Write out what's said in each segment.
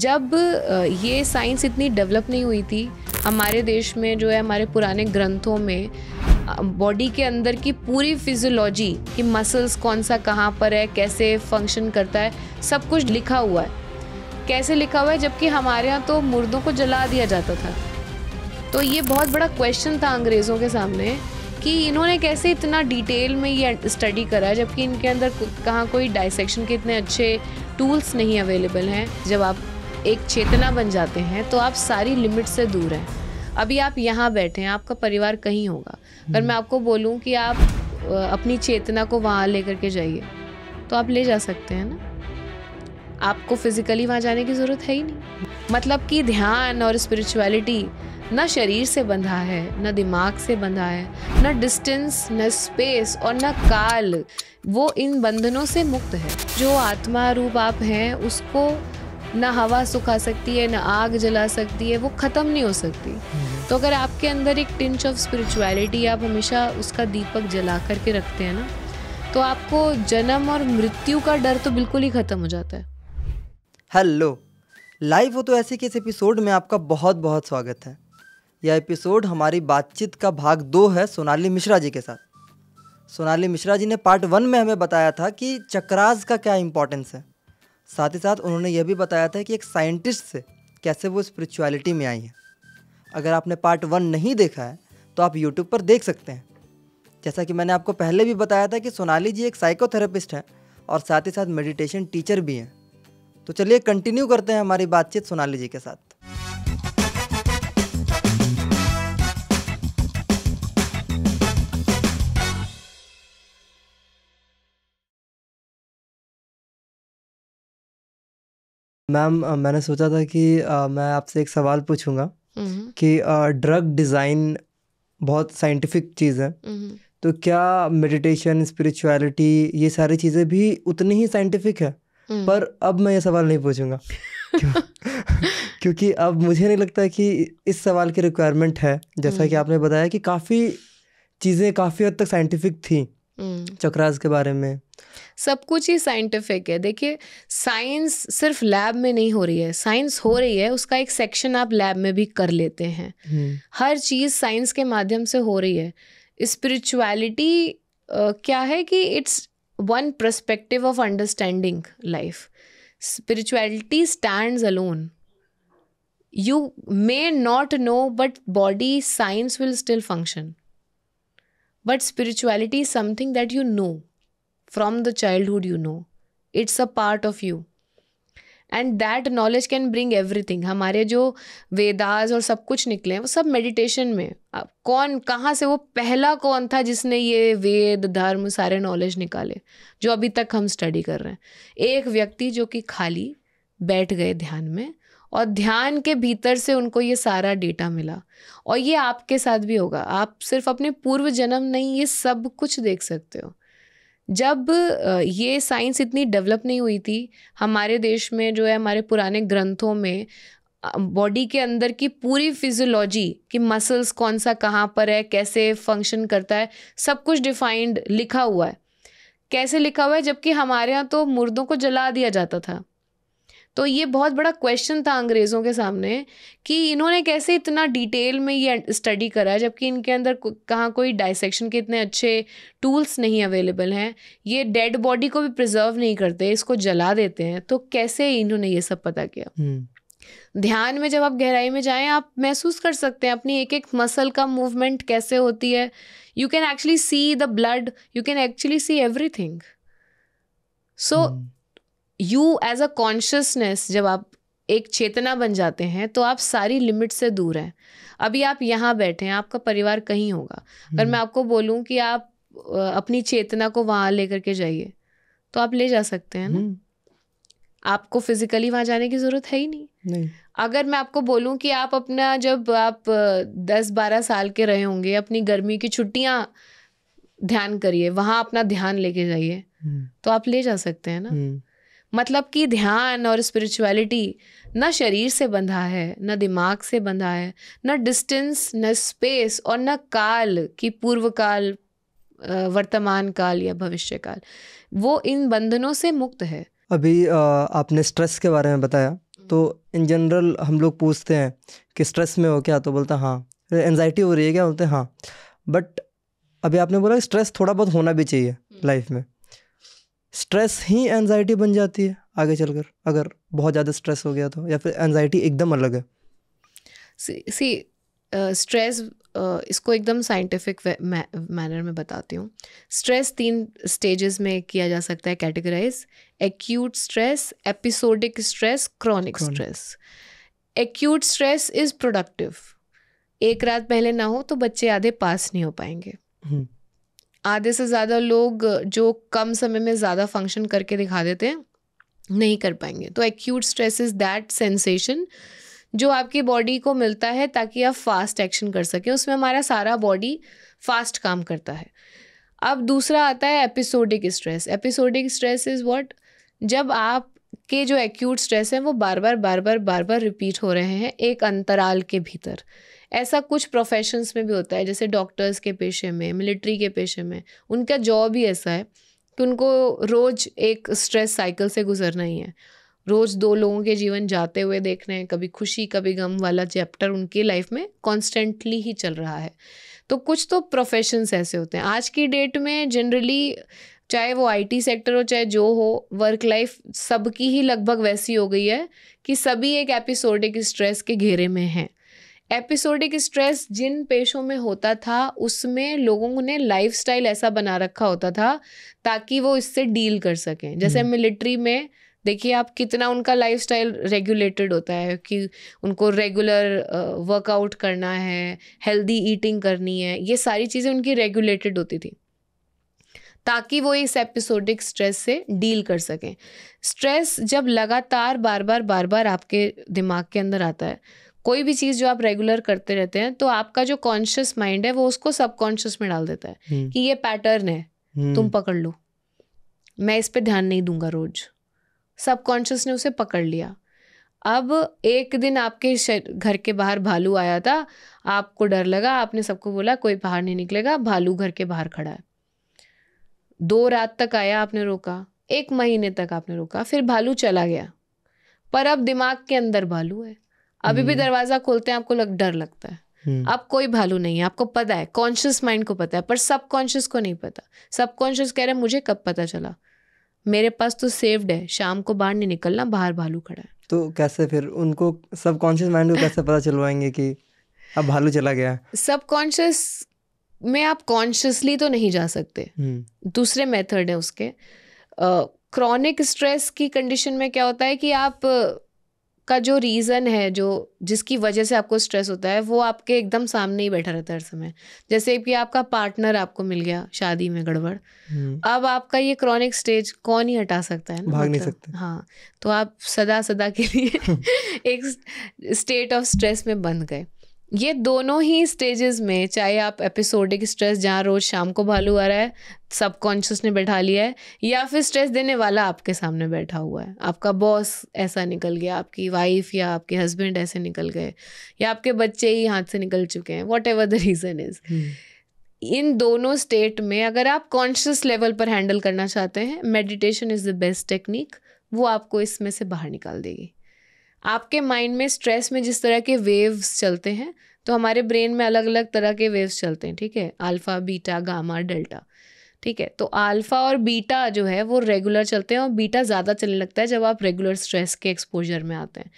जब ये साइंस इतनी डेवलप नहीं हुई थी हमारे देश में जो है हमारे पुराने ग्रंथों में बॉडी के अंदर की पूरी फिजियोलॉजी कि मसल्स कौन सा कहाँ पर है कैसे फंक्शन करता है सब कुछ लिखा हुआ है कैसे लिखा हुआ है जबकि हमारे यहाँ तो मुर्दों को जला दिया जाता था तो ये बहुत बड़ा क्वेश्चन था अंग्रेज़ों के सामने कि इन्होंने कैसे इतना डिटेल में ये स्टडी करा है जबकि इनके अंदर कहाँ कोई डाइसेक्शन के इतने अच्छे टूल्स नहीं अवेलेबल हैं जब आप एक चेतना बन जाते हैं तो आप सारी लिमिट से दूर हैं अभी आप यहाँ बैठे हैं आपका परिवार कहीं होगा अगर मैं हम्म। आपको बोलूँ कि आप अपनी चेतना को वहाँ ले करके जाइए तो आप ले जा सकते हैं ना आपको फिजिकली वहाँ जाने की ज़रूरत है ही नहीं मतलब कि ध्यान और स्पिरिचुअलिटी ना शरीर से बंधा है ना दिमाग से बंधा है ना डिस्टेंस ना स्पेस और ना काल वो इन बंधनों से मुक्त है जो आत्मा रूप आप हैं उसको ना हवा सुखा सकती है ना आग जला सकती है वो ख़त्म नहीं हो सकती तो अगर आपके अंदर एक टिंच ऑफ स्पिरिचुअलिटी आप हमेशा उसका दीपक जला करके रखते हैं ना तो आपको जन्म और मृत्यु का डर तो बिल्कुल ही ख़त्म हो जाता है हेलो लाइव हो तो ऐसे के इस एपिसोड में आपका बहुत बहुत स्वागत है यह एपिसोड हमारी बातचीत का भाग दो है सोनाली मिश्रा जी के साथ सोनाली मिश्रा जी ने पार्ट वन में हमें बताया था कि चक्राज का क्या इम्पोर्टेंस है साथ ही साथ उन्होंने यह भी बताया था कि एक साइंटिस्ट से कैसे वो स्पिरिचुअलिटी में आई हैं अगर आपने पार्ट वन नहीं देखा है तो आप यूट्यूब पर देख सकते हैं जैसा कि मैंने आपको पहले भी बताया था कि सोनाली जी एक साइकोथेरेपिस्ट हैं और साथ ही साथ मेडिटेशन टीचर भी हैं तो चलिए कंटिन्यू करते हैं हमारी बातचीत सोनाली जी के साथ मैम मैंने सोचा था कि आ, मैं आपसे एक सवाल पूछूंगा हम्म। कि ड्रग डिज़ाइन बहुत साइंटिफिक चीज़ है हम्म। तो क्या मेडिटेशन स्पिरिचुअलिटी ये सारी चीज़ें भी उतनी ही साइंटिफिक है हम्म। पर अब मैं ये सवाल नहीं पूछूंगा क्योंकि अब मुझे नहीं लगता कि इस सवाल की रिक्वायरमेंट है जैसा कि आपने बताया कि काफ़ी चीज़ें काफ़ी हद तक साइंटिफिक थी हम्म। चक्रास के बारे में सब कुछ ही साइंटिफिक है देखिए साइंस सिर्फ लैब में नहीं हो रही है साइंस हो रही है उसका एक सेक्शन आप लैब में भी कर लेते हैं हम्म। हर चीज़ साइंस के माध्यम से हो रही है स्पिरिचुअलिटी क्या है कि it's one perspective of understanding life spirituality stand alone you may not know but body science will still function spirituality is something that you know from the childhood you know it's a part of you and that knowledge can bring everything हमारे जो वेदास और सब कुछ निकले हैं वो सब meditation में अब कौन कहाँ से वो पहला कौन था जिसने ये वेद धर्म सारे नॉलेज निकाले जो अभी तक हम स्टडी कर रहे हैं एक व्यक्ति जो कि खाली बैठ गए ध्यान में और ध्यान के भीतर से उनको ये सारा डेटा मिला और ये आपके साथ भी होगा आप सिर्फ अपने पूर्व जन्म नहीं ये सब कुछ देख सकते हो जब ये साइंस इतनी डेवलप नहीं हुई थी हमारे देश में जो है हमारे पुराने ग्रंथों में बॉडी के अंदर की पूरी फिजियोलॉजी कि मसल्स कौन सा कहाँ पर है कैसे फंक्शन करता है सब कुछ डिफाइंड लिखा हुआ है कैसे लिखा हुआ है जबकि हमारे यहाँ तो मुर्दों को जला दिया जाता था तो ये बहुत बड़ा क्वेश्चन था अंग्रेज़ों के सामने कि इन्होंने कैसे इतना डिटेल में ये स्टडी करा है जबकि इनके अंदर कहाँ कोई डाइसेक्शन के इतने अच्छे टूल्स नहीं अवेलेबल हैं ये डेड बॉडी को भी प्रिजर्व नहीं करते इसको जला देते हैं तो कैसे इन्होंने ये सब पता किया हम्म। ध्यान में जब आप गहराई में जाएं आप महसूस कर सकते हैं अपनी एक एक मसल का मूवमेंट कैसे होती है you can actually see the blood you can actually see everything so you as a consciousness जब आप एक चेतना बन जाते हैं तो आप सारी लिमिट से दूर हैं अभी आप यहाँ बैठे हैं आपका परिवार कहीं होगा अगर हम्म। मैं आपको बोलूँ कि आप अपनी चेतना को वहाँ लेकर के जाइए तो आप ले जा सकते हैं ना हम्म। आपको फिजिकली वहाँ जाने की ज़रूरत है ही नहीं, नहीं। अगर मैं आपको बोलूँ कि आप अपना जब आप दस बारह साल के रहे होंगे अपनी गर्मी की छुट्टियाँ ध्यान करिए वहाँ अपना ध्यान लेके जाइए हम्म। तो आप ले जा सकते हैं ना मतलब कि ध्यान और स्पिरिचुअलिटी न शरीर से बंधा है न दिमाग से बंधा है न डिस्टेंस न स्पेस और न काल कि पूर्व काल वर्तमान काल या भविष्य काल वो इन बंधनों से मुक्त है अभी आपने स्ट्रेस के बारे में बताया तो इन हम्म। जनरल हम लोग पूछते हैं कि स्ट्रेस में हो क्या तो बोलते हैं हाँ एनजाइटी हो रही है क्या बोलते हैं हाँ बट अभी आपने बोला स्ट्रेस थोड़ा बहुत होना भी चाहिए लाइफ हम्म। में स्ट्रेस ही एनजाइटी बन जाती है आगे चलकर अगर बहुत ज़्यादा स्ट्रेस हो गया तो या फिर एनजाइटी एकदम अलग है सी स्ट्रेस uh, uh, इसको एकदम साइंटिफिक मैनर में बताती हूँ स्ट्रेस तीन स्टेजेस में किया जा सकता है categorize acute stress episodic stress chronic stress acute stress is productive एक रात पहले ना हो तो बच्चे आधे पास नहीं हो पाएंगे हम्म। आधे से ज़्यादा लोग जो कम समय में ज़्यादा फंक्शन करके दिखा देते हैं नहीं कर पाएंगे तो acute stress is that sensation जो आपकी बॉडी को मिलता है ताकि आप फास्ट एक्शन कर सकें उसमें हमारा सारा बॉडी फास्ट काम करता है अब दूसरा आता है episodic stress episodic stress is what जब आप के जो एक्यूट स्ट्रेस हैं वो बार बार बार बार बार बार रिपीट हो रहे हैं एक अंतराल के भीतर ऐसा कुछ प्रोफेशंस में भी होता है जैसे डॉक्टर्स के पेशे में मिलिट्री के पेशे में उनका जॉब ही ऐसा है कि उनको रोज़ एक स्ट्रेस साइकिल से गुजरना ही है रोज़ दो लोगों के जीवन जाते हुए देख रहे हैं कभी खुशी कभी गम वाला चैप्टर उनकी लाइफ में कॉन्स्टेंटली ही चल रहा है तो कुछ तो प्रोफेशंस ऐसे होते हैं आज की डेट में जनरली चाहे वो आईटी सेक्टर हो चाहे जो हो वर्क लाइफ सबकी ही लगभग वैसी हो गई है कि सभी एक एपिसोडिक स्ट्रेस के घेरे में हैं एपिसोडिक स्ट्रेस जिन पेशों में होता था उसमें लोगों ने लाइफ ऐसा बना रखा होता था ताकि वो इससे डील कर सकें जैसे मिलिट्री हम्म। में देखिए आप कितना उनका लाइफस्टाइल रेगुलेटेड होता है कि उनको रेगुलर वर्कआउट करना है हेल्दी ईटिंग करनी है ये सारी चीज़ें उनकी रेगुलेटेड होती थी ताकि वो इस एपिसोडिक स्ट्रेस से डील कर सकें स्ट्रेस जब लगातार बार बार बार बार आपके दिमाग के अंदर आता है कोई भी चीज़ जो आप रेगुलर करते रहते हैं तो आपका जो कॉन्शियस माइंड है वो उसको सबकॉन्शियस में डाल देता है हम्म। कि ये पैटर्न है हम्म। तुम पकड़ लो मैं इस पर ध्यान नहीं दूंगा रोज सबकॉन्शियस ने उसे पकड़ लिया अब एक दिन आपके घर के बाहर भालू आया था आपको डर लगा आपने सबको बोला कोई बाहर नहीं निकलेगा भालू घर के बाहर खड़ा है दो रात तक आया आपने रोका एक महीने तक आपने रोका फिर भालू चला गया पर अब दिमाग के अंदर भालू है अभी भी हम्म। दरवाजा खोलते हैं आपको लग डर लगता है हम्म। अब कोई भालू नहीं है आपको पता है कॉन्शियस माइंड को पता है पर सबकॉन्शियस को नहीं पता सबकॉन्शियस कह रहे हैं मुझे कब पता चला मेरे पास तो सेव्ड है शाम को बाहर नहीं निकलना बाहर भालू खड़ा है तो कैसे फिर उनको सबकॉन्शियस माइंड को कैसे पता चलवाएंगे कि अब भालू चला गया सबकॉन्शियस में आप कॉन्शियसली तो नहीं जा सकते हम्म। दूसरे मेथड है उसके क्रॉनिक स्ट्रेस की कंडीशन में क्या होता है कि आप का जो रीज़न है जो जिसकी वजह से आपको स्ट्रेस होता है वो आपके एकदम सामने ही बैठा रहता है हर समय जैसे कि आपका पार्टनर आपको मिल गया शादी में गड़बड़ हम्म। अब आपका ये क्रॉनिक स्टेज कौन ही हटा सकता है ना भाग नहीं मतलब, सकते हाँ तो आप सदा सदा के लिए एक स्टेट ऑफ स्ट्रेस में बंद गए ये दोनों ही स्टेजेस में चाहे आप एपिसोडिक स्ट्रेस जहाँ रोज़ शाम को भालू आ रहा है सबकॉन्शियस ने बैठा लिया है या फिर स्ट्रेस देने वाला आपके सामने बैठा हुआ है आपका बॉस ऐसा निकल गया आपकी वाइफ या आपके हस्बैंड ऐसे निकल गए या आपके बच्चे ही हाथ से निकल चुके हैं whatever the reason is इन दोनों स्टेट में अगर आप कॉन्शियस लेवल पर हैंडल करना चाहते हैं meditation is the best technique वो आपको इसमें से बाहर निकाल देगी आपके माइंड में स्ट्रेस में जिस तरह के वेव्स चलते हैं तो हमारे ब्रेन में अलग अलग तरह के वेव्स चलते हैं ठीक है अल्फ़ा बीटा गामा डेल्टा ठीक है तो अल्फ़ा और बीटा जो है वो रेगुलर चलते हैं और बीटा ज़्यादा चलने लगता है जब आप रेगुलर स्ट्रेस के एक्सपोजर में आते हैं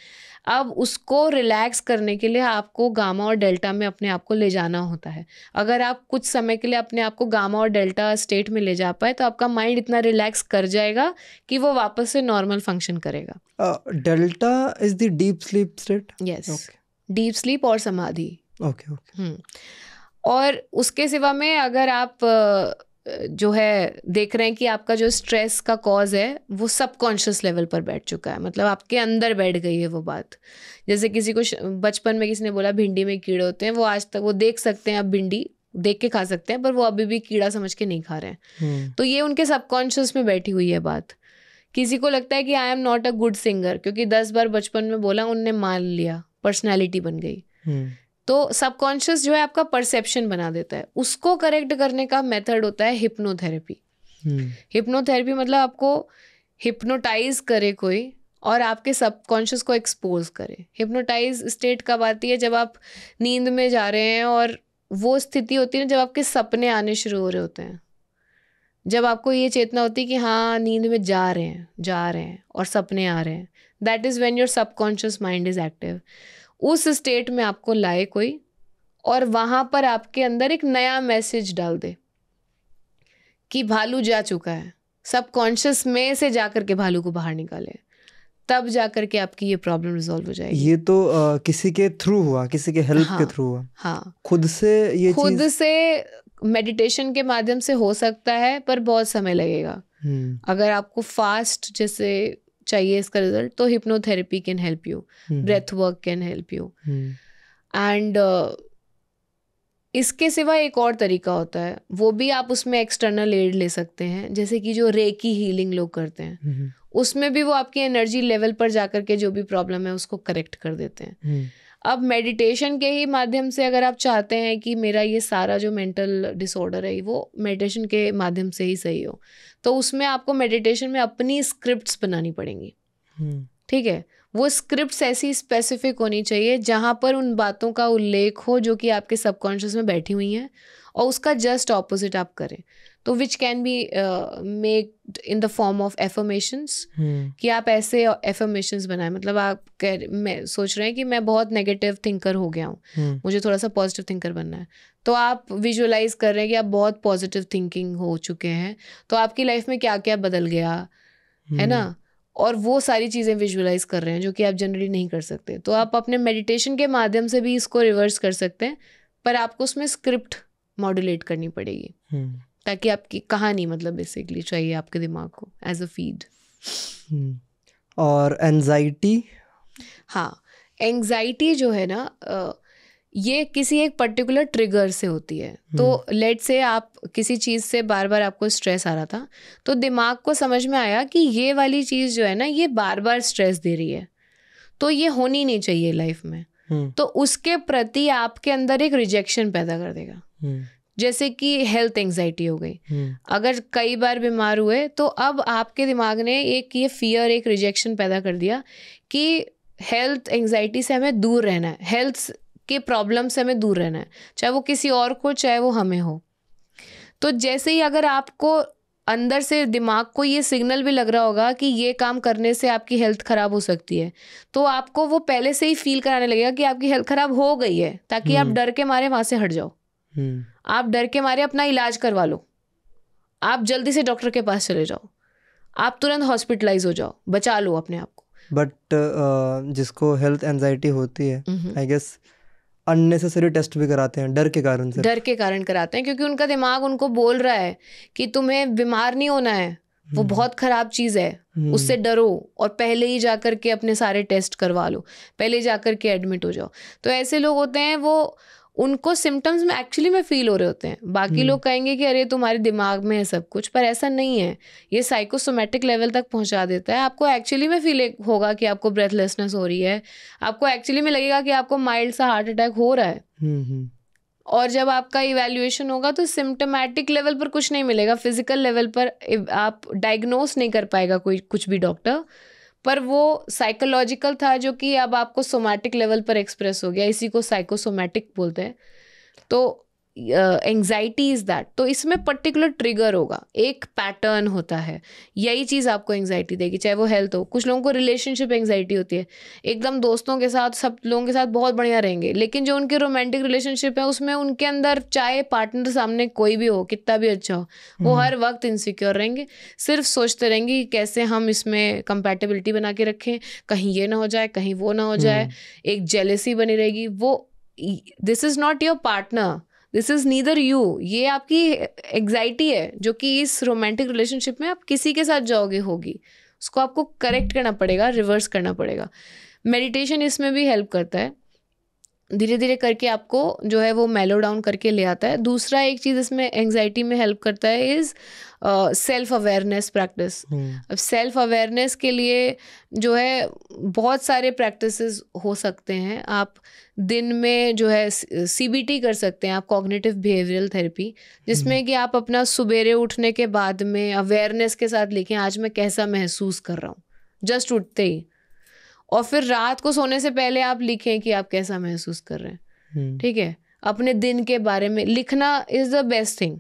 अब उसको रिलैक्स करने के लिए आपको गामा और डेल्टा में अपने आप को ले जाना होता है अगर आप कुछ समय के लिए अपने आप को गामा और डेल्टा स्टेट में ले जा पाए तो आपका माइंड इतना रिलैक्स कर जाएगा कि वो वापस से नॉर्मल फंक्शन करेगा delta is the deep sleep state yes deep sleep और समाधि ओके ओके हम्म। और उसके सिवा में अगर आप जो है देख रहे हैं कि आपका जो स्ट्रेस का कॉज है वो सबकॉन्शियस लेवल पर बैठ चुका है मतलब आपके अंदर बैठ गई है वो बात जैसे किसी को बचपन में किसी ने बोला भिंडी में कीड़े होते हैं वो आज तक वो देख सकते हैं अब भिंडी देख के खा सकते हैं पर वो अभी भी कीड़ा समझ के नहीं खा रहे हैं हम्म। तो ये उनके सबकॉन्शियस में बैठी हुई है बात किसी को लगता है कि I am not a good singer क्योंकि दस बार बचपन में बोला उनने मान लिया पर्सनैलिटी बन गई हम्म। तो सबकॉन्शियस जो है आपका परसेप्शन बना देता है उसको करेक्ट करने का मेथड होता है हिप्नोथेरेपी हिप्नोथेरेपी हम्म। मतलब आपको हिप्नोटाइज करे कोई और आपके सबकॉन्शियस को एक्सपोज करे हिप्नोटाइज स्टेट कब आती है जब आप नींद में जा रहे हैं और वो स्थिति होती है ना जब आपके सपने आने शुरू हो रहे होते हैं जब आपको ये चेतना होती है कि हाँ नींद में जा रहे हैं जा रहे हैं और सपने आ रहे हैं that is when your subconscious mind is active उस स्टेट में आपको लाए कोई और वहाँ पर आपके अंदर एक नया मैसेज डाल दे कि भालू जा चुका है सबकॉन्शियस में से जा कर के भालू को बाहर निकाले तब जा कर के आपकी ये प्रॉब्लम रिजोल्व हो जाएगी ये तो आ, किसी के थ्रू हुआ किसी के हेल्प हाँ, के थ्रू हुआ हाँ खुद से ये खुद चीज़... से मेडिटेशन के माध्यम से हो सकता है पर बहुत समय लगेगा हम्म। अगर आपको फास्ट जैसे चाहिए इसका रिजल्ट तो hypnotherapy can help you breath work can help you and इसके सिवा एक और तरीका होता है वो भी आप उसमें एक्सटर्नल एड ले सकते हैं जैसे कि जो रेकी हीलिंग लोग करते हैं हम्म। उसमें भी वो आपकी एनर्जी लेवल पर जाकर के जो भी प्रॉब्लम है उसको करेक्ट कर देते हैं हम्म। अब मेडिटेशन के ही माध्यम से अगर आप चाहते हैं कि मेरा ये सारा जो मेंटल डिसऑर्डर है वो मेडिटेशन के माध्यम से ही सही हो तो उसमें आपको मेडिटेशन में अपनी स्क्रिप्ट्स बनानी पड़ेंगी हम्म। ठीक है वो स्क्रिप्ट्स ऐसी स्पेसिफिक होनी चाहिए जहाँ पर उन बातों का उल्लेख हो जो कि आपके सबकॉन्शियस में बैठी हुई हैं और उसका जस्ट ऑपोजिट आप करें तो which can be make in the form of affirmations कि आप ऐसे एफर्मेशंस बनाए मतलब आप कह मैं सोच रहे हैं कि मैं बहुत नेगेटिव थिंकर हो गया हूँ hmm. मुझे थोड़ा सा पॉजिटिव थिंकर बनना है तो आप विजुअलाइज कर रहे हैं कि आप बहुत पॉजिटिव थिंकिंग हो चुके हैं तो आपकी लाइफ में क्या क्या बदल गया hmm. है ना और वो सारी चीज़ें विजुअलाइज कर रहे हैं जो कि आप जनरली नहीं कर सकते तो आप अपने मेडिटेशन के माध्यम से भी इसको रिवर्स कर सकते हैं पर आपको उसमें स्क्रिप्ट मॉड्यूलेट करनी पड़ेगी hmm. ताकि आपकी कहानी मतलब बेसिकली चाहिए आपके दिमाग को एज अ फीड और एंजाइटी हाँ एंजाइटी जो है ना ये किसी एक पर्टिकुलर ट्रिगर से होती है hmm. तो लेट से आप किसी चीज़ से बार बार आपको स्ट्रेस आ रहा था तो दिमाग को समझ में आया कि ये वाली चीज़ जो है ना ये बार बार स्ट्रेस दे रही है तो ये होनी नहीं चाहिए लाइफ में hmm. तो उसके प्रति आपके अंदर एक रिजेक्शन पैदा कर देगा hmm. जैसे कि हेल्थ एंग्जाइटी हो गई हम्म। अगर कई बार बीमार हुए तो अब आपके दिमाग ने एक ये फियर एक रिजेक्शन पैदा कर दिया कि हेल्थ एंग्जाइटी से हमें दूर रहना है हेल्थ के प्रॉब्लम से हमें दूर रहना है चाहे वो किसी और को चाहे वो हमें हो तो जैसे ही अगर आपको अंदर से दिमाग को ये सिग्नल भी लग रहा होगा कि ये काम करने से आपकी हेल्थ ख़राब हो सकती है तो आपको वो पहले से ही फील कराने लगेगा कि आपकी हेल्थ ख़राब हो गई है ताकि आप हम्म। डर के मारे वहाँ से हट जाओ हम्म। आप डर के मारे अपना इलाज करवा लो आप जल्दी से डॉक्टर के पास चले जाओ आप तुरंत हॉस्पिटलाइज हो जाओ बचा लो अपने आप को बट uh, जिसको हेल्थ एनजाइटी होती है आई गेस अननेसेसरी टेस्ट भी कराते हैं डर के कारण से डर के कारण कराते हैं क्योंकि उनका दिमाग उनको बोल रहा है कि तुम्हें बीमार नहीं होना है वो हम्म। बहुत खराब चीज़ है हम्म। उससे डरो और पहले ही जा के अपने सारे टेस्ट करवा लो पहले जा के एडमिट हो जाओ तो ऐसे लोग होते हैं वो उनको सिम्टम्स में एक्चुअली में फील हो रहे होते हैं बाकी हम्म। लोग कहेंगे कि अरे तुम्हारे दिमाग में है सब कुछ पर ऐसा नहीं है ये साइकोसोमेटिक लेवल तक पहुंचा देता है आपको एक्चुअली में फील होगा कि आपको ब्रेथलेसनेस हो रही है आपको एक्चुअली में लगेगा कि आपको माइल्ड सा हार्ट अटैक हो रहा है हम्म, हम्म। और जब आपका इवेल्युएशन होगा तो सिम्टोमेटिक लेवल पर कुछ नहीं मिलेगा फिजिकल लेवल पर आप डायग्नोस नहीं कर पाएगा कोई कुछ भी डॉक्टर पर वो साइकोलॉजिकल था जो कि अब आपको सोमैटिक लेवल पर एक्सप्रेस हो गया इसी को साइकोसोमैटिक बोलते हैं तो एंग्जाइटी इज़ दैट तो इसमें पर्टिकुलर ट्रिगर होगा एक पैटर्न होता है यही चीज़ आपको एंग्जाइटी देगी चाहे वो हेल्थ हो कुछ लोगों को रिलेशनशिप एंग्जाइटी होती है एकदम दोस्तों के साथ सब लोगों के साथ बहुत बढ़िया रहेंगे लेकिन जो उनके रोमांटिक रिलेशनशिप है उसमें उनके अंदर चाहे पार्टनर सामने कोई भी हो कितना भी अच्छा हो वो हम्म। हर वक्त इनसिक्योर रहेंगे सिर्फ सोचते रहेंगे कि कैसे हम इसमें कंपेटेबिलिटी बना के रखें कहीं ये ना हो जाए कहीं वो ना हो जाए हम्म। एक जेलेसी बनी रहेगी वो this is not your partner this is neither you ये आपकी एग्जाइटी है जो कि इस रोमांटिक रिलेशनशिप में आप किसी के साथ जाओगे होगी उसको आपको करेक्ट करना पड़ेगा रिवर्स करना पड़ेगा मेडिटेशन इसमें भी हेल्प करता है धीरे धीरे करके आपको जो है वो मेलो डाउन करके ले आता है दूसरा एक चीज़ इसमें एंग्जाइटी में हेल्प करता है इज़ सेल्फ अवेयरनेस प्रैक्टिस अब सेल्फ अवेयरनेस के लिए जो है बहुत सारे प्रैक्टिसेस हो सकते हैं आप दिन में जो है सीबीटी कर सकते हैं आप कॉग्निटिव बिहेवियरल थेरेपी जिसमें हम्म। कि आप अपना सुबेरे उठने के बाद में अवेयरनेस के साथ लिखें आज मैं कैसा महसूस कर रहा हूँ जस्ट उठते ही और फिर रात को सोने से पहले आप लिखें कि आप कैसा महसूस कर रहे हैं हम्म। ठीक है अपने दिन के बारे में लिखना इज द बेस्ट थिंग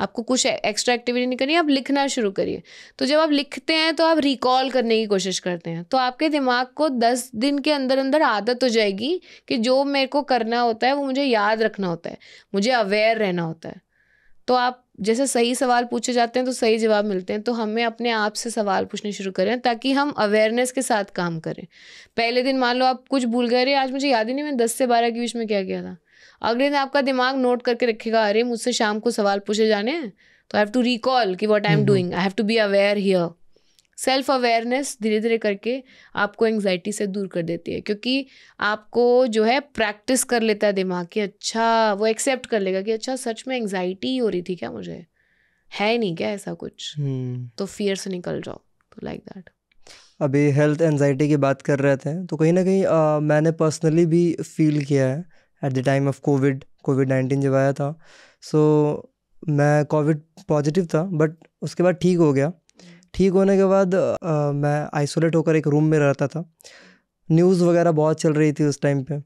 आपको कुछ एक्स्ट्रा एक्टिविटी नहीं करनी आप लिखना शुरू करिए तो जब आप लिखते हैं तो आप रिकॉल करने की कोशिश करते हैं तो आपके दिमाग को दस दिन के अंदर अंदर आदत हो जाएगी कि जो मेरे को करना होता है वो मुझे याद रखना होता है मुझे अवेयर रहना होता है तो आप जैसे सही सवाल पूछे जाते हैं तो सही जवाब मिलते हैं तो हमें अपने आप से सवाल पूछने शुरू करें ताकि हम अवेयरनेस के साथ काम करें पहले दिन मान लो आप कुछ भूल गए रहे आज मुझे याद ही नहीं मैंने दस से बारह के बीच में क्या किया था अगले दिन आपका दिमाग नोट करके रखेगा अरे मुझसे शाम को सवाल पूछे जाने हैं तो आई हैव टू रिकॉल कि what I am doing I have to be aware here self awareness धीरे धीरे करके आपको एंग्जाइटी से दूर कर देती है क्योंकि आपको जो है प्रैक्टिस कर लेता है दिमाग कि अच्छा वो एक्सेप्ट कर लेगा कि अच्छा सच में एंग्जाइटी हो रही थी क्या मुझे है नहीं क्या ऐसा कुछ hmm. तो फियर से निकल जाओ तो लाइक दैट अभी हेल्थ एनजाइटी की बात कर रहे थे तो कहीं ना कहीं मैंने पर्सनली भी फील किया है at the time of Covid Covid nineteen जब आया था सो मैं कोविड पॉजिटिव था बट उसके बाद ठीक हो गया ठीक होने के बाद आ, मैं आइसोलेट होकर एक रूम में रहता था न्यूज़ वगैरह बहुत चल रही थी उस टाइम पे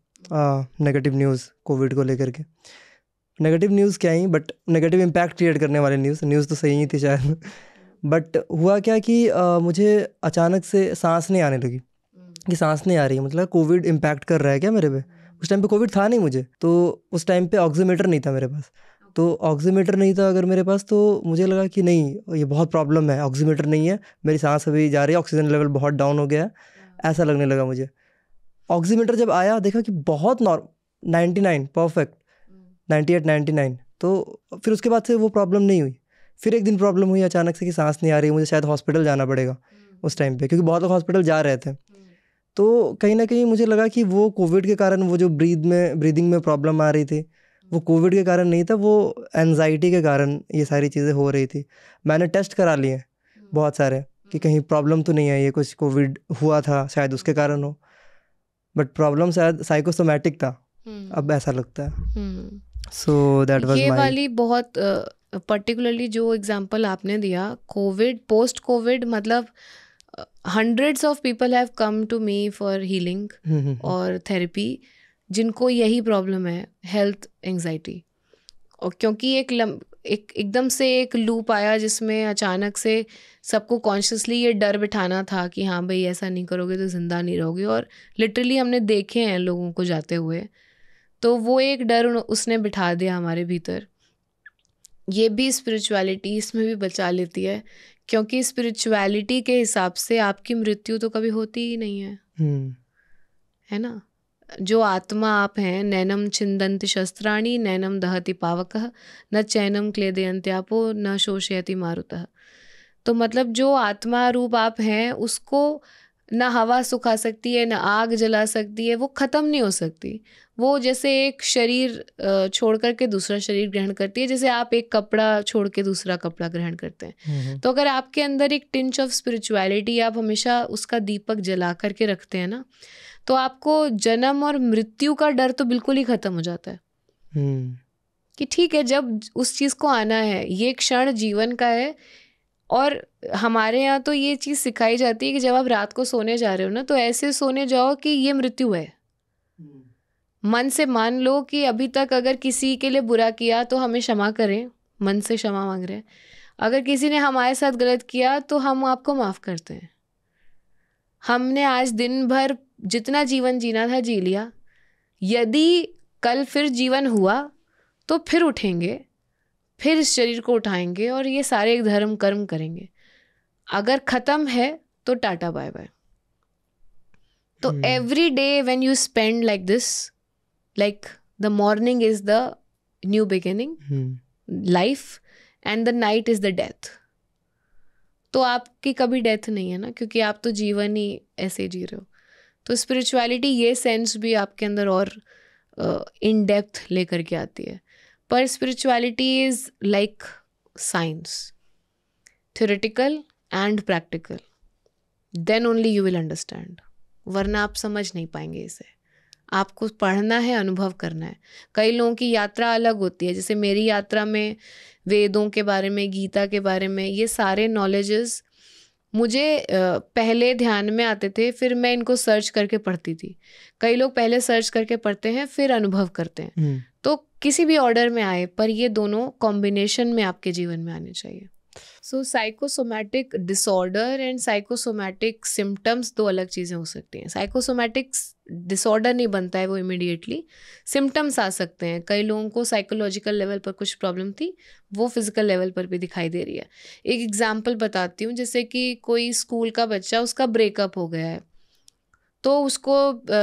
नेगेटिव न्यूज़ कोविड को लेकर के नेगेटिव न्यूज़ क्या ही बट नेगेटिव इम्पैक्ट क्रिएट करने वाले न्यूज़ न्यूज़ तो सही ही थी शायद बट हुआ क्या कि आ, मुझे अचानक से सांस नहीं आने लगी कि सांस नहीं आ रही मतलब कोविड इम्पैक्ट कर रहा है क्या मेरे पे उस टाइम पे कोविड था नहीं मुझे तो उस टाइम पे ऑक्सीमीटर नहीं था मेरे पास तो ऑक्सीमीटर नहीं था अगर मेरे पास तो मुझे लगा कि नहीं ये बहुत प्रॉब्लम है ऑक्सीमीटर नहीं है मेरी सांस अभी जा रही है ऑक्सीजन लेवल बहुत डाउन हो गया है ऐसा लगने लगा मुझे ऑक्सीमीटर जब आया देखा कि बहुत norm ninety nine perfect ninety eight ninety nine तो फिर उसके बाद से वो प्रॉब्लम नहीं हुई फिर एक दिन प्रॉब्लम हुई अचानक से कि सांस नहीं आ रही मुझे शायद हॉस्पिटल जाना पड़ेगा hmm. उस टाइम पे क्योंकि बहुत लोग हॉस्पिटल जा रहे थे तो कहीं ना कहीं मुझे लगा कि वो कोविड के कारण वो जो ब्रीद में ब्रीदिंग में प्रॉब्लम आ रही थी वो कोविड के कारण नहीं था वो एनजाइटी के कारण ये सारी चीज़ें हो रही थी मैंने टेस्ट करा लिए हम्म। बहुत सारे कि कहीं प्रॉब्लम हम्म। तो नहीं है ये कुछ कोविड हुआ था शायद उसके कारण हो बट प्रॉब्लम शायद साइकोसोमेटिक था हम्म। अब ऐसा लगता है सो दैट वाज ये वाली बहुत पर्टिकुलरली uh, जो एग्जांपल आपने दिया कोविड पोस्ट कोविड मतलब uh, hundreds of people have come to me for healing और थेरेपी जिनको यही प्रॉब्लम है हेल्थ एंग्जाइटी और क्योंकि एक लम, एक एकदम से एक लूप आया जिसमें अचानक से सबको कॉन्शियसली ये डर बिठाना था कि हाँ भाई ऐसा नहीं करोगे तो ज़िंदा नहीं रहोगे और लिटरली हमने देखे हैं लोगों को जाते हुए तो वो एक डर उसने बिठा दिया हमारे भीतर ये भी स्पिरिचुअलिटी इसमें भी बचा लेती है क्योंकि स्पिरिचुअलिटी के हिसाब से आपकी मृत्यु तो कभी होती ही नहीं है हम्म। है ना जो आत्मा आप हैं नैनम छिंदंत शस्त्राणी नैनम दहति पावक न चैनम क्लेदयंत्यापो न शोषयति मारुतः तो मतलब जो आत्मा रूप आप हैं उसको ना हवा सुखा सकती है ना आग जला सकती है वो ख़त्म नहीं हो सकती वो जैसे एक शरीर छोड़ करके दूसरा शरीर ग्रहण करती है जैसे आप एक कपड़ा छोड़ के दूसरा कपड़ा ग्रहण करते हैं हम्म, हम्म। तो अगर आपके अंदर एक टिंच ऑफ स्पिरिचुअलिटी आप हमेशा उसका दीपक जला करके रखते हैं ना तो आपको जन्म और मृत्यु का डर तो बिल्कुल ही ख़त्म हो जाता है हम्म। कि ठीक है जब उस चीज़ को आना है ये क्षण जीवन का है और हमारे यहाँ तो ये चीज़ सिखाई जाती है कि जब आप रात को सोने जा रहे हो ना तो ऐसे सोने जाओ कि ये मृत्यु है हम्म। मन से मान लो कि अभी तक अगर किसी के लिए बुरा किया तो हमें क्षमा करें मन से क्षमा मांग रहे हैं अगर किसी ने हमारे साथ गलत किया तो हम आपको माफ़ करते हैं हमने आज दिन भर जितना जीवन जीना था जी लिया यदि कल फिर जीवन हुआ तो फिर उठेंगे फिर इस शरीर को उठाएंगे और ये सारे एक धर्म कर्म करेंगे अगर ख़त्म है तो टाटा बाय बाय तो every day when you spend like this like the morning is the new beginning life and the night is the death तो आपकी कभी डेथ नहीं है ना क्योंकि आप तो जीवन ही ऐसे जी रहे हो तो स्पिरिचुअलिटी ये सेंस भी आपके अंदर और इन डेप्थ लेकर के आती है पर spirituality is like science theoretical and practical then only you will understand वरना आप समझ नहीं पाएंगे इसे आपको पढ़ना है अनुभव करना है कई लोगों की यात्रा अलग होती है जैसे मेरी यात्रा में वेदों के बारे में गीता के बारे में ये सारे नॉलेजेस मुझे पहले ध्यान में आते थे फिर मैं इनको सर्च करके पढ़ती थी कई लोग पहले सर्च करके पढ़ते हैं फिर अनुभव करते हैं हम्म। किसी भी ऑर्डर में आए पर ये दोनों कॉम्बिनेशन में आपके जीवन में आने चाहिए so psychosomatic disorder and psychosomatic symptoms दो अलग चीज़ें हो सकती हैं साइकोसोमैटिक डिसऑर्डर नहीं बनता है वो इमिडिएटली सिम्टम्स आ सकते हैं कई लोगों को साइकोलॉजिकल लेवल पर कुछ प्रॉब्लम थी वो फिज़िकल लेवल पर भी दिखाई दे रही है एक एग्जाम्पल बताती हूँ जैसे कि कोई स्कूल का बच्चा उसका ब्रेकअप हो गया है तो उसको आ,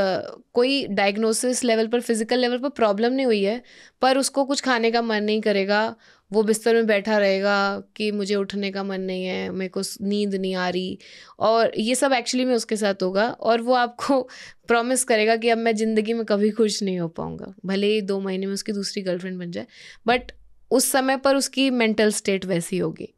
कोई डायग्नोसिस लेवल पर फिजिकल लेवल पर प्रॉब्लम नहीं हुई है पर उसको कुछ खाने का मन नहीं करेगा वो बिस्तर में बैठा रहेगा कि मुझे उठने का मन नहीं है मेरे को नींद नहीं आ रही और ये सब एक्चुअली में उसके साथ होगा और वो आपको प्रॉमिस करेगा कि अब मैं ज़िंदगी में कभी खुश नहीं हो पाऊँगा भले ही दो महीने में उसकी दूसरी गर्लफ्रेंड बन जाए बट उस समय पर उसकी मेंटल स्टेट वैसी होगी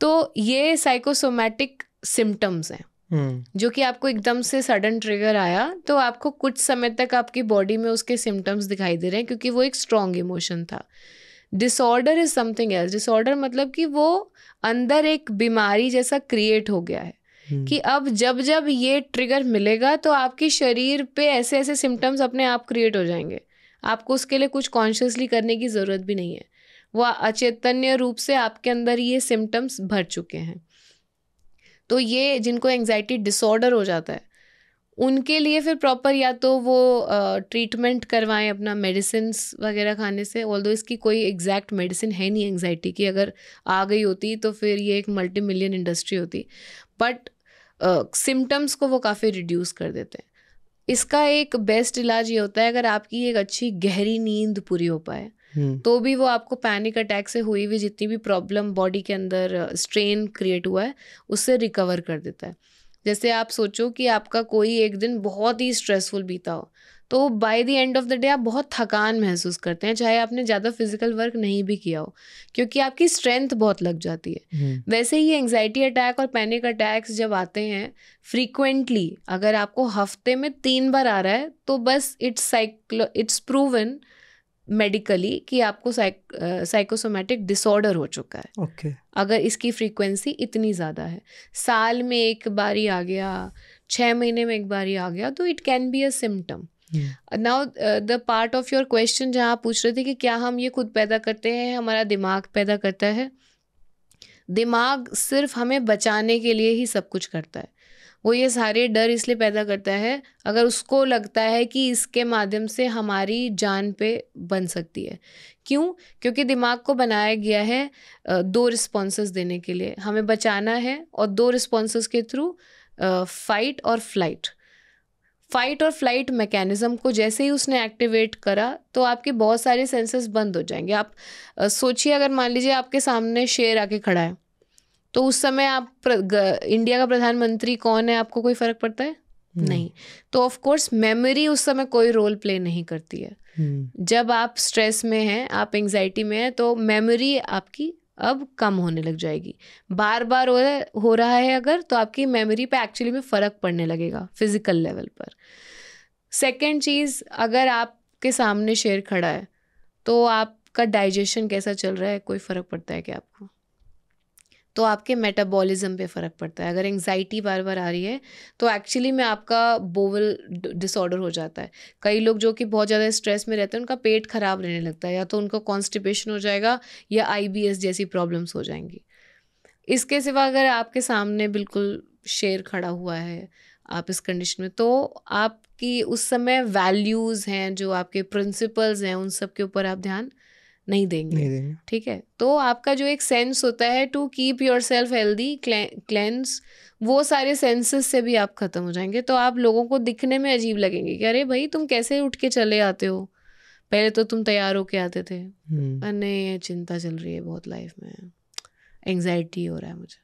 तो ये साइकोसोमैटिक सिम्टम्स हैं हम्म। जो कि आपको एकदम से सडन ट्रिगर आया तो आपको कुछ समय तक आपकी बॉडी में उसके सिम्टम्स दिखाई दे रहे हैं क्योंकि वो एक स्ट्रॉन्ग इमोशन था disorder is something else disorder मतलब कि वो अंदर एक बीमारी जैसा क्रिएट हो गया है हम्म। कि अब जब जब ये ट्रिगर मिलेगा तो आपके शरीर पे ऐसे ऐसे सिम्टम्स अपने आप क्रिएट हो जाएंगे आपको उसके लिए कुछ कॉन्शियसली करने की ज़रूरत भी नहीं है वह अचेतन्य रूप से आपके अंदर ये सिम्टम्स भर चुके हैं तो ये जिनको एंग्जाइटी डिसऑर्डर हो जाता है उनके लिए फिर प्रॉपर या तो वो ट्रीटमेंट करवाएं अपना मेडिसिन वगैरह खाने से ऑल दो इसकी कोई एग्जैक्ट मेडिसिन है नहीं एंग्जाइटी की अगर आ गई होती तो फिर ये एक मल्टी मिलियन इंडस्ट्री होती बट सिम्टम्स uh, को वो काफ़ी रिड्यूस कर देते हैं इसका एक बेस्ट इलाज ये होता है अगर आपकी एक अच्छी गहरी नींद पूरी हो पाए हम्म। तो भी वो आपको पैनिक अटैक से हुई हुई जितनी भी प्रॉब्लम बॉडी के अंदर स्ट्रेन क्रिएट हुआ है उससे रिकवर कर देता है जैसे आप सोचो कि आपका कोई एक दिन बहुत ही स्ट्रेसफुल बीता हो तो by the end of the day आप बहुत थकान महसूस करते हैं चाहे आपने ज़्यादा फिजिकल वर्क नहीं भी किया हो क्योंकि आपकी स्ट्रेंथ बहुत लग जाती है हम्म। वैसे ही एंग्जाइटी अटैक और पैनिक अटैक्स जब आते हैं फ्रीक्वेंटली अगर आपको हफ्ते में तीन बार आ रहा है तो बस इट्स साइक्लो इट्स प्रूवन मेडिकली कि आपको साइकोसोमेटिक डिसऑर्डर हो चुका है ओके okay. अगर इसकी फ्रीक्वेंसी इतनी ज़्यादा है साल में एक बारी आ गया छः महीने में एक बारी आ गया तो it can be a symptom now the part of your question जहाँ आप पूछ रहे थे कि क्या हम ये खुद पैदा करते हैं हमारा दिमाग पैदा करता है दिमाग सिर्फ हमें बचाने के लिए ही सब कुछ करता है वो ये सारे डर इसलिए पैदा करता है अगर उसको लगता है कि इसके माध्यम से हमारी जान पे बन सकती है क्यों क्योंकि दिमाग को बनाया गया है दो रिस्पॉन्स देने के लिए हमें बचाना है और दो रिस्पॉन्स के थ्रू फाइट और फ्लाइट फाइट और फ्लाइट मैकेनिज्म को जैसे ही उसने एक्टिवेट करा तो आपके बहुत सारे सेंसेस बंद हो जाएंगे आप सोचिए अगर मान लीजिए आपके सामने शेर आके खड़ा है तो उस समय आप इंडिया का प्रधानमंत्री कौन है आपको कोई फर्क पड़ता है नहीं, नहीं। तो ऑफ कोर्स मेमोरी उस समय कोई रोल प्ले नहीं करती है हम्म। जब आप स्ट्रेस में हैं आप एंग्जाइटी में हैं तो मेमोरी आपकी अब कम होने लग जाएगी बार बार हो, हो रहा है अगर तो आपकी मेमोरी पे एक्चुअली में फ़र्क पड़ने लगेगा फिजिकल लेवल पर सेकेंड चीज़ अगर आपके सामने शेर खड़ा है तो आपका डाइजेशन कैसा चल रहा है कोई फ़र्क पड़ता है क्या आपको तो आपके मेटाबॉलिज्म पे फ़र्क पड़ता है अगर एंग्जाइटी बार बार आ रही है तो एक्चुअली में आपका बोवल डिसऑर्डर हो जाता है कई लोग जो कि बहुत ज़्यादा स्ट्रेस में रहते हैं उनका पेट ख़राब रहने लगता है या तो उनको कॉन्स्टिपेशन हो जाएगा या आई जैसी प्रॉब्लम्स हो जाएंगी इसके सिवा अगर आपके सामने बिल्कुल शेर खड़ा हुआ है आप इस कंडीशन में तो आपकी उस समय वैल्यूज़ हैं जो आपके प्रिंसिपल्स हैं उन सब के ऊपर आप ध्यान नहीं देंगे नहीं देंगे ठीक है तो आपका जो एक सेंस होता है to keep yourself healthy cleanse वो सारे सेंसेस से भी आप ख़त्म हो जाएंगे तो आप लोगों को दिखने में अजीब लगेंगे कि अरे भाई तुम कैसे उठ के चले आते हो पहले तो तुम तैयार होके आते थे हम्म। अरे चिंता चल रही है बहुत लाइफ में एंगजाइटी हो रहा है मुझे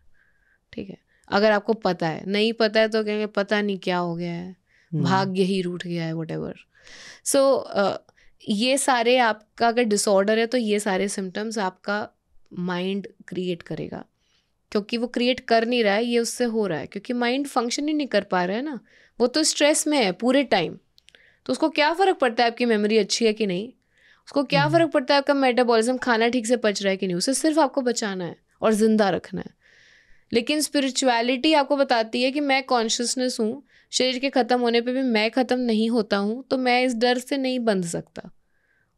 ठीक है अगर आपको पता है नहीं पता है तो कहेंगे पता नहीं क्या हो गया है हम्म। भाग्य ही रूठ गया है वट एवर सो ये सारे आपका अगर डिसऑर्डर है तो ये सारे सिम्टम्स आपका माइंड क्रिएट करेगा क्योंकि वो क्रिएट कर नहीं रहा है ये उससे हो रहा है क्योंकि माइंड फंक्शन ही नहीं कर पा रहा है ना वो तो स्ट्रेस में है पूरे टाइम तो उसको क्या फ़र्क पड़ता है आपकी मेमोरी अच्छी है कि नहीं उसको क्या हम्म। फ़र्क पड़ता है आपका मेटाबॉलिज्म खाना ठीक से पच रहा है कि नहीं उसे सिर्फ आपको बचाना है और ज़िंदा रखना है लेकिन स्पिरिचुअलिटी आपको बताती है कि मैं कॉन्शियसनेस हूँ शरीर के ख़त्म होने पे भी मैं ख़त्म नहीं होता हूँ तो मैं इस डर से नहीं बंध सकता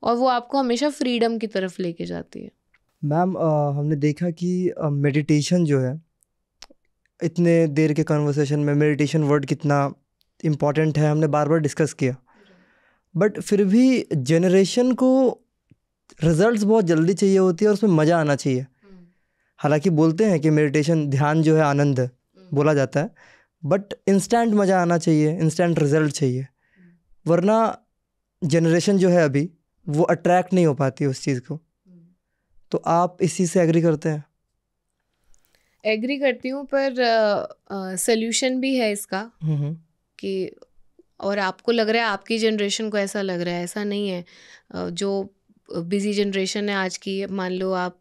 और वो आपको हमेशा फ्रीडम की तरफ लेके जाती है मैम हमने देखा कि मेडिटेशन जो है इतने देर के कन्वर्सेशन में मेडिटेशन वर्ड कितना इम्पॉर्टेंट है हमने बार बार डिस्कस किया बट फिर भी जनरेशन को रिजल्ट्स बहुत जल्दी चाहिए होती है और उसमें मज़ा आना चाहिए हम्म। हालांकि बोलते हैं कि मेडिटेशन ध्यान जो है आनंद है हम्म। बोला जाता है बट इंस्टेंट मज़ा आना चाहिए इंस्टेंट रिजल्ट चाहिए वरना जनरेशन जो है अभी वो अट्रैक्ट नहीं हो पाती उस चीज़ को तो आप इस चीज़ से एग्री करते हैं एग्री करती हूँ पर सल्यूशन भी है इसका हम्म, हम्म। कि और आपको लग रहा है आपकी जनरेशन को ऐसा लग रहा है ऐसा नहीं है जो बिज़ी जनरेशन है आज की मान लो आप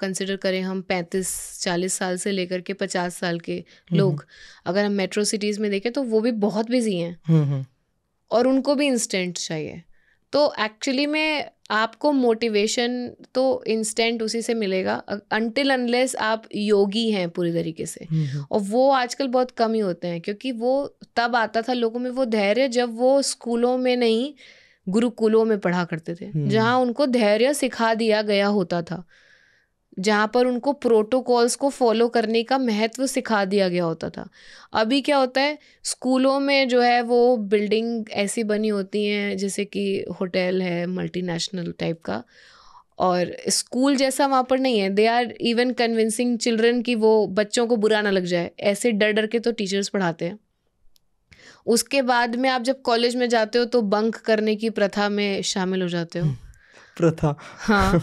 कंसिडर करें हम पैंतीस चालीस साल से लेकर के पचास साल के हम्म, लोग हम्म। अगर हम मेट्रो सिटीज़ में देखें तो वो भी बहुत बिज़ी हैं हम्म, और उनको भी इंस्टेंट चाहिए तो एक्चुअली में आपको मोटिवेशन तो इंस्टेंट उसी से मिलेगा अनटिल अनलेस आप योगी हैं पूरी तरीके से और वो आजकल बहुत कम ही होते हैं क्योंकि वो तब आता था लोगों में वो धैर्य जब वो स्कूलों में नहीं गुरुकुलों में पढ़ा करते थे हम्म। जहाँ उनको धैर्य सिखा दिया गया होता था जहाँ पर उनको प्रोटोकॉल्स को फॉलो करने का महत्व सिखा दिया गया होता था अभी क्या होता है स्कूलों में जो है वो बिल्डिंग ऐसी बनी होती हैं जैसे कि होटल है मल्टीनेशनल टाइप का और स्कूल जैसा वहाँ पर नहीं है they are even convincing children कि वो बच्चों को बुरा ना लग जाए ऐसे डर डर के तो टीचर्स पढ़ाते हैं उसके बाद में आप जब कॉलेज में जाते हो तो बंक करने की प्रथा में शामिल हो जाते हो प्रथा हाँ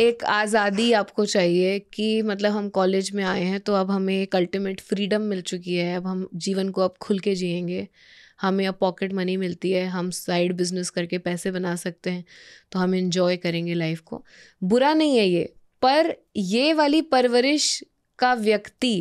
एक आज़ादी आपको चाहिए कि मतलब हम कॉलेज में आए हैं तो अब हमें एक अल्टीमेट फ्रीडम मिल चुकी है अब हम जीवन को अब खुल के जियेंगे हमें अब पॉकेट मनी मिलती है हम साइड बिजनेस करके पैसे बना सकते हैं तो हम इन्जॉय करेंगे लाइफ को बुरा नहीं है ये पर ये वाली परवरिश का व्यक्ति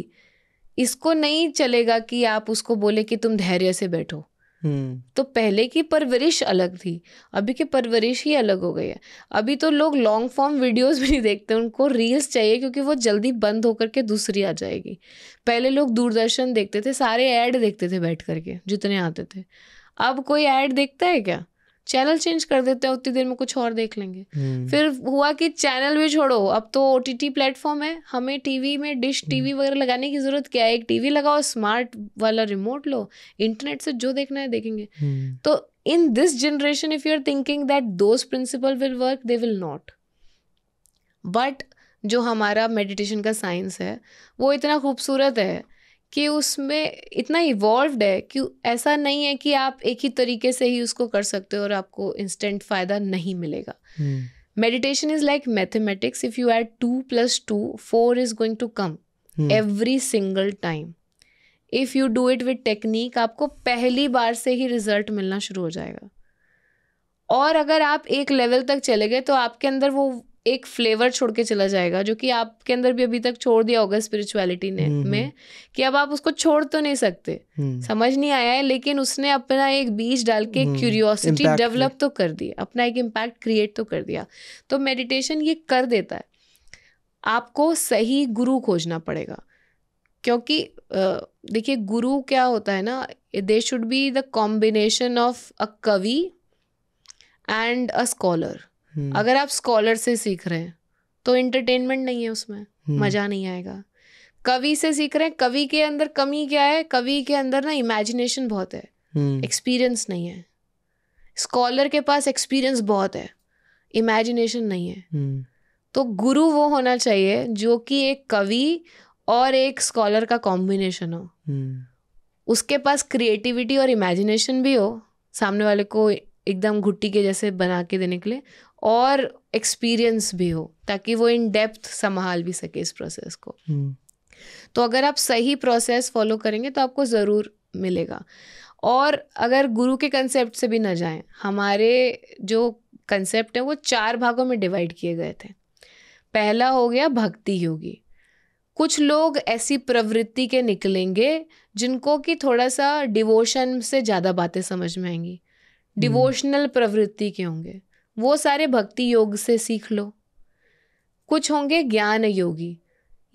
इसको नहीं चलेगा कि आप उसको बोले कि तुम धैर्य से बैठो हम्म। तो पहले की परवरिश अलग थी अभी की परवरिश ही अलग हो गई है अभी तो लोग लॉन्ग फॉर्म वीडियोस भी नहीं देखते उनको रील्स चाहिए क्योंकि वो जल्दी बंद होकर के दूसरी आ जाएगी पहले लोग दूरदर्शन देखते थे सारे ऐड देखते थे बैठ करके जितने आते थे अब कोई ऐड देखता है क्या चैनल चेंज कर देते हैं उतनी देर में कुछ और देख लेंगे हम्म। फिर हुआ कि चैनल भी छोड़ो अब तो ओ टी टी प्लेटफॉर्म है हमें टीवी में डिश टीवी हम्म। वगैरह लगाने की जरूरत क्या है एक टीवी लगाओ स्मार्ट वाला रिमोट लो इंटरनेट से जो देखना है देखेंगे हम्म। तो in this generation if you are thinking that those principle will work they will not but जो हमारा मेडिटेशन का साइंस है वो इतना खूबसूरत है कि उसमें इतना इवॉल्व्ड है कि ऐसा नहीं है कि आप एक ही तरीके से ही उसको कर सकते हो और आपको इंस्टेंट फ़ायदा नहीं मिलेगा meditation is like mathematics if you add two plus two four is going to come every single time if you do it with technique आपको पहली बार से ही रिजल्ट मिलना शुरू हो जाएगा और अगर आप एक लेवल तक चले गए तो आपके अंदर वो एक फ्लेवर छोड़ के चला जाएगा जो कि आपके अंदर भी अभी तक छोड़ दिया होगा स्पिरिचुअलिटी ने हम्म, हम्म। में कि अब आप उसको छोड़ तो नहीं सकते हम्म। समझ नहीं आया है लेकिन उसने अपना एक बीज डाल के क्यूरियोसिटी डेवलप तो कर दी अपना एक इम्पैक्ट क्रिएट तो कर दिया तो मेडिटेशन ये कर देता है आपको सही गुरु खोजना पड़ेगा क्योंकि देखिए गुरु क्या होता है ना they should be the combination of a कवि एंड अ स्कॉलर हम्म। अगर आप स्कॉलर से सीख रहे हैं तो इंटरटेनमेंट नहीं है उसमें हम्म। मजा नहीं आएगा कवि से सीख रहे हैं कवि के अंदर कमी क्या है कवि के अंदर ना इमेजिनेशन बहुत है एक्सपीरियंस हम्म। नहीं है स्कॉलर के पास एक्सपीरियंस बहुत है इमेजिनेशन नहीं है तो गुरु वो होना चाहिए जो कि एक कवि और एक स्कॉलर का कॉम्बिनेशन हो उसके पास क्रिएटिविटी और इमेजिनेशन भी हो सामने वाले को एकदम घुट्टी के जैसे बना के देने के लिए और एक्सपीरियंस भी हो ताकि वो इन डेप्थ संभाल भी सके इस प्रोसेस को हम्म। तो अगर आप सही प्रोसेस फॉलो करेंगे तो आपको ज़रूर मिलेगा और अगर गुरु के कंसेप्ट से भी ना जाएं हमारे जो कंसेप्ट हैं वो चार भागों में डिवाइड किए गए थे पहला हो गया भक्ति योगी कुछ लोग ऐसी प्रवृत्ति के निकलेंगे जिनको कि थोड़ा सा डिवोशन से ज़्यादा बातें समझ में आएंगी डिवोशनल हम्म। प्रवृत्ति के होंगे वो सारे भक्ति योग से सीख लो कुछ होंगे ज्ञान योगी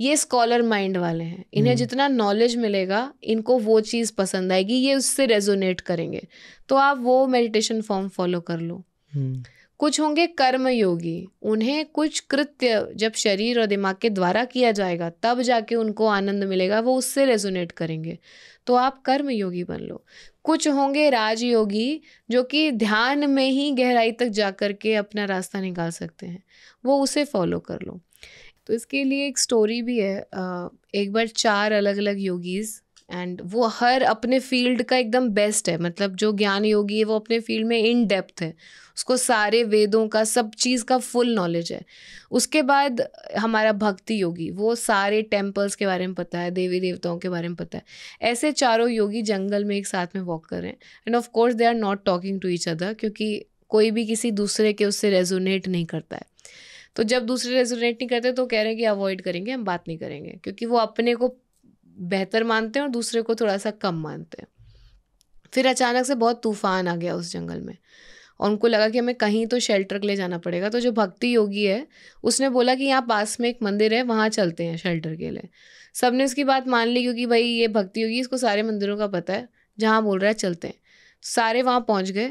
ये स्कॉलर माइंड वाले हैं इन्हें हम्म। जितना नॉलेज मिलेगा इनको वो चीज़ पसंद आएगी ये उससे रेजोनेट करेंगे तो आप वो मेडिटेशन फॉर्म फॉलो कर लो हम्म। कुछ होंगे कर्म योगी उन्हें कुछ कृत्य जब शरीर और दिमाग के द्वारा किया जाएगा तब जाके उनको आनंद मिलेगा वो उससे रेजोनेट करेंगे तो आप कर्म योगी बन लो कुछ होंगे राजयोगी जो कि ध्यान में ही गहराई तक जा कर के अपना रास्ता निकाल सकते हैं वो उसे फॉलो कर लो तो इसके लिए एक स्टोरी भी है एक बार चार अलग अलग योगीज़ एंड वो हर अपने फील्ड का एकदम बेस्ट है मतलब जो ज्ञान योगी है वो अपने फील्ड में इन डेप्थ है उसको सारे वेदों का सब चीज़ का फुल नॉलेज है उसके बाद हमारा भक्ति योगी वो सारे टेम्पल्स के बारे में पता है देवी देवताओं के बारे में पता है ऐसे चारों योगी जंगल में एक साथ में वॉक कर रहे हैं and of course they are not talking to each other क्योंकि कोई भी किसी दूसरे के उससे रेजोनेट नहीं करता है तो जब दूसरे रेजोनेट नहीं करते तो कह रहे हैं कि अवॉइड करेंगे हम बात नहीं करेंगे क्योंकि वो अपने को बेहतर मानते हैं और दूसरे को थोड़ा सा कम मानते हैं फिर अचानक से बहुत तूफान आ गया उस जंगल में और उनको लगा कि हमें कहीं तो शेल्टर के लिए जाना पड़ेगा तो जो भक्ति योगी है उसने बोला कि यहाँ पास में एक मंदिर है वहाँ चलते हैं शेल्टर के लिए सब ने इसकी बात मान ली क्योंकि भाई ये भक्ति योगी इसको सारे मंदिरों का पता है जहाँ बोल रहा है चलते हैं सारे वहाँ पहुँच गए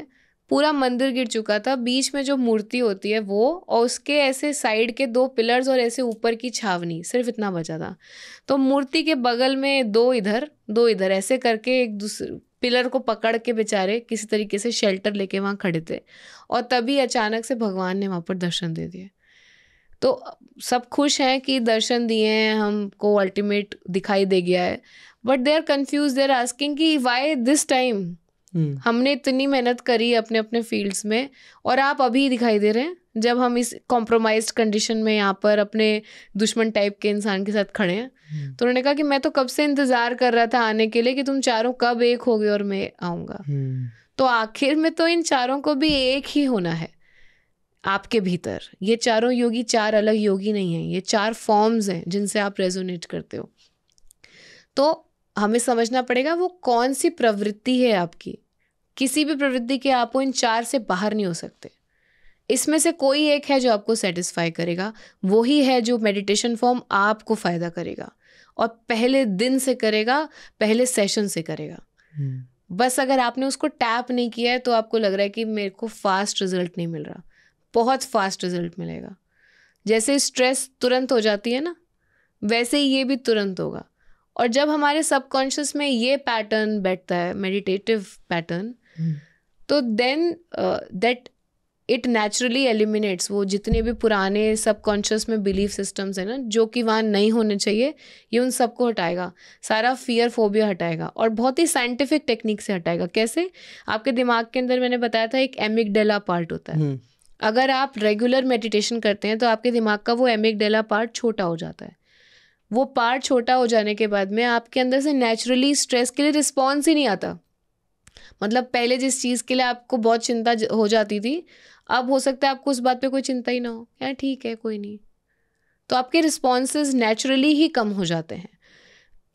पूरा मंदिर गिर चुका था बीच में जो मूर्ति होती है वो और उसके ऐसे साइड के दो पिलर्स और ऐसे ऊपर की छावनी सिर्फ इतना बचा था तो मूर्ति के बगल में दो इधर दो इधर ऐसे करके एक दूसरे पिलर को पकड़ के बेचारे किसी तरीके से शेल्टर लेके वहाँ खड़े थे और तभी अचानक से भगवान ने वहाँ पर दर्शन दे दिए तो सब खुश हैं कि दर्शन दिए हैं हमको अल्टीमेट दिखाई दे गया है but they are confuse they are asking कि वाई दिस टाइम हम्म। हमने इतनी मेहनत करी अपने अपने फील्ड्स में और आप अभी दिखाई दे रहे हैं जब हम इस कॉम्प्रोमाइज कंडीशन में यहाँ पर अपने दुश्मन टाइप के इंसान के साथ खड़े हैं हम्म। तो उन्होंने कहा कि मैं तो कब से इंतजार कर रहा था आने के लिए कि तुम चारों कब एक हो गए और मैं आऊंगा हम्म। तो आखिर में तो इन चारों को भी एक ही होना है आपके भीतर ये चारों योगी चार अलग योगी नहीं है ये चार फॉर्म्स हैं जिनसे आप रेजोनेट करते हो तो हमें समझना पड़ेगा वो कौन सी प्रवृत्ति है आपकी किसी भी प्रवृत्ति के आप इन चार से बाहर नहीं हो सकते इसमें से कोई एक है जो आपको सेटिस्फाई करेगा वही है जो मेडिटेशन फॉर्म आपको फ़ायदा करेगा और पहले दिन से करेगा पहले सेशन से करेगा hmm. बस अगर आपने उसको टैप नहीं किया है तो आपको लग रहा है कि मेरे को फास्ट रिजल्ट नहीं मिल रहा बहुत फास्ट रिजल्ट मिलेगा जैसे स्ट्रेस तुरंत हो जाती है ना वैसे ही ये भी तुरंत होगा और जब हमारे सबकॉन्शियस में ये पैटर्न बैठता है मेडिटेटिव पैटर्न hmm. तो then that it naturally eliminates वो जितने भी पुराने सबकॉन्शियस में बिलीफ सिस्टम्स हैं ना जो कि वहाँ नहीं होने चाहिए ये उन सबको हटाएगा सारा फियर फोबिया हटाएगा और बहुत ही साइंटिफिक टेक्निक से हटाएगा कैसे आपके दिमाग के अंदर मैंने बताया था एक एमिकडेला पार्ट होता है hmm. अगर आप रेगुलर मेडिटेशन करते हैं तो आपके दिमाग का वो एमिकडेला पार्ट छोटा हो जाता है वो पार्ट छोटा हो जाने के बाद में आपके अंदर से नेचुरली स्ट्रेस के लिए रिस्पॉन्स ही नहीं आता मतलब पहले जिस चीज़ के लिए आपको बहुत चिंता हो जाती थी अब हो सकता है आपको उस बात पे कोई चिंता ही ना हो यार ठीक है कोई नहीं तो आपके रिस्पॉन्सेज नेचुरली ही कम हो जाते हैं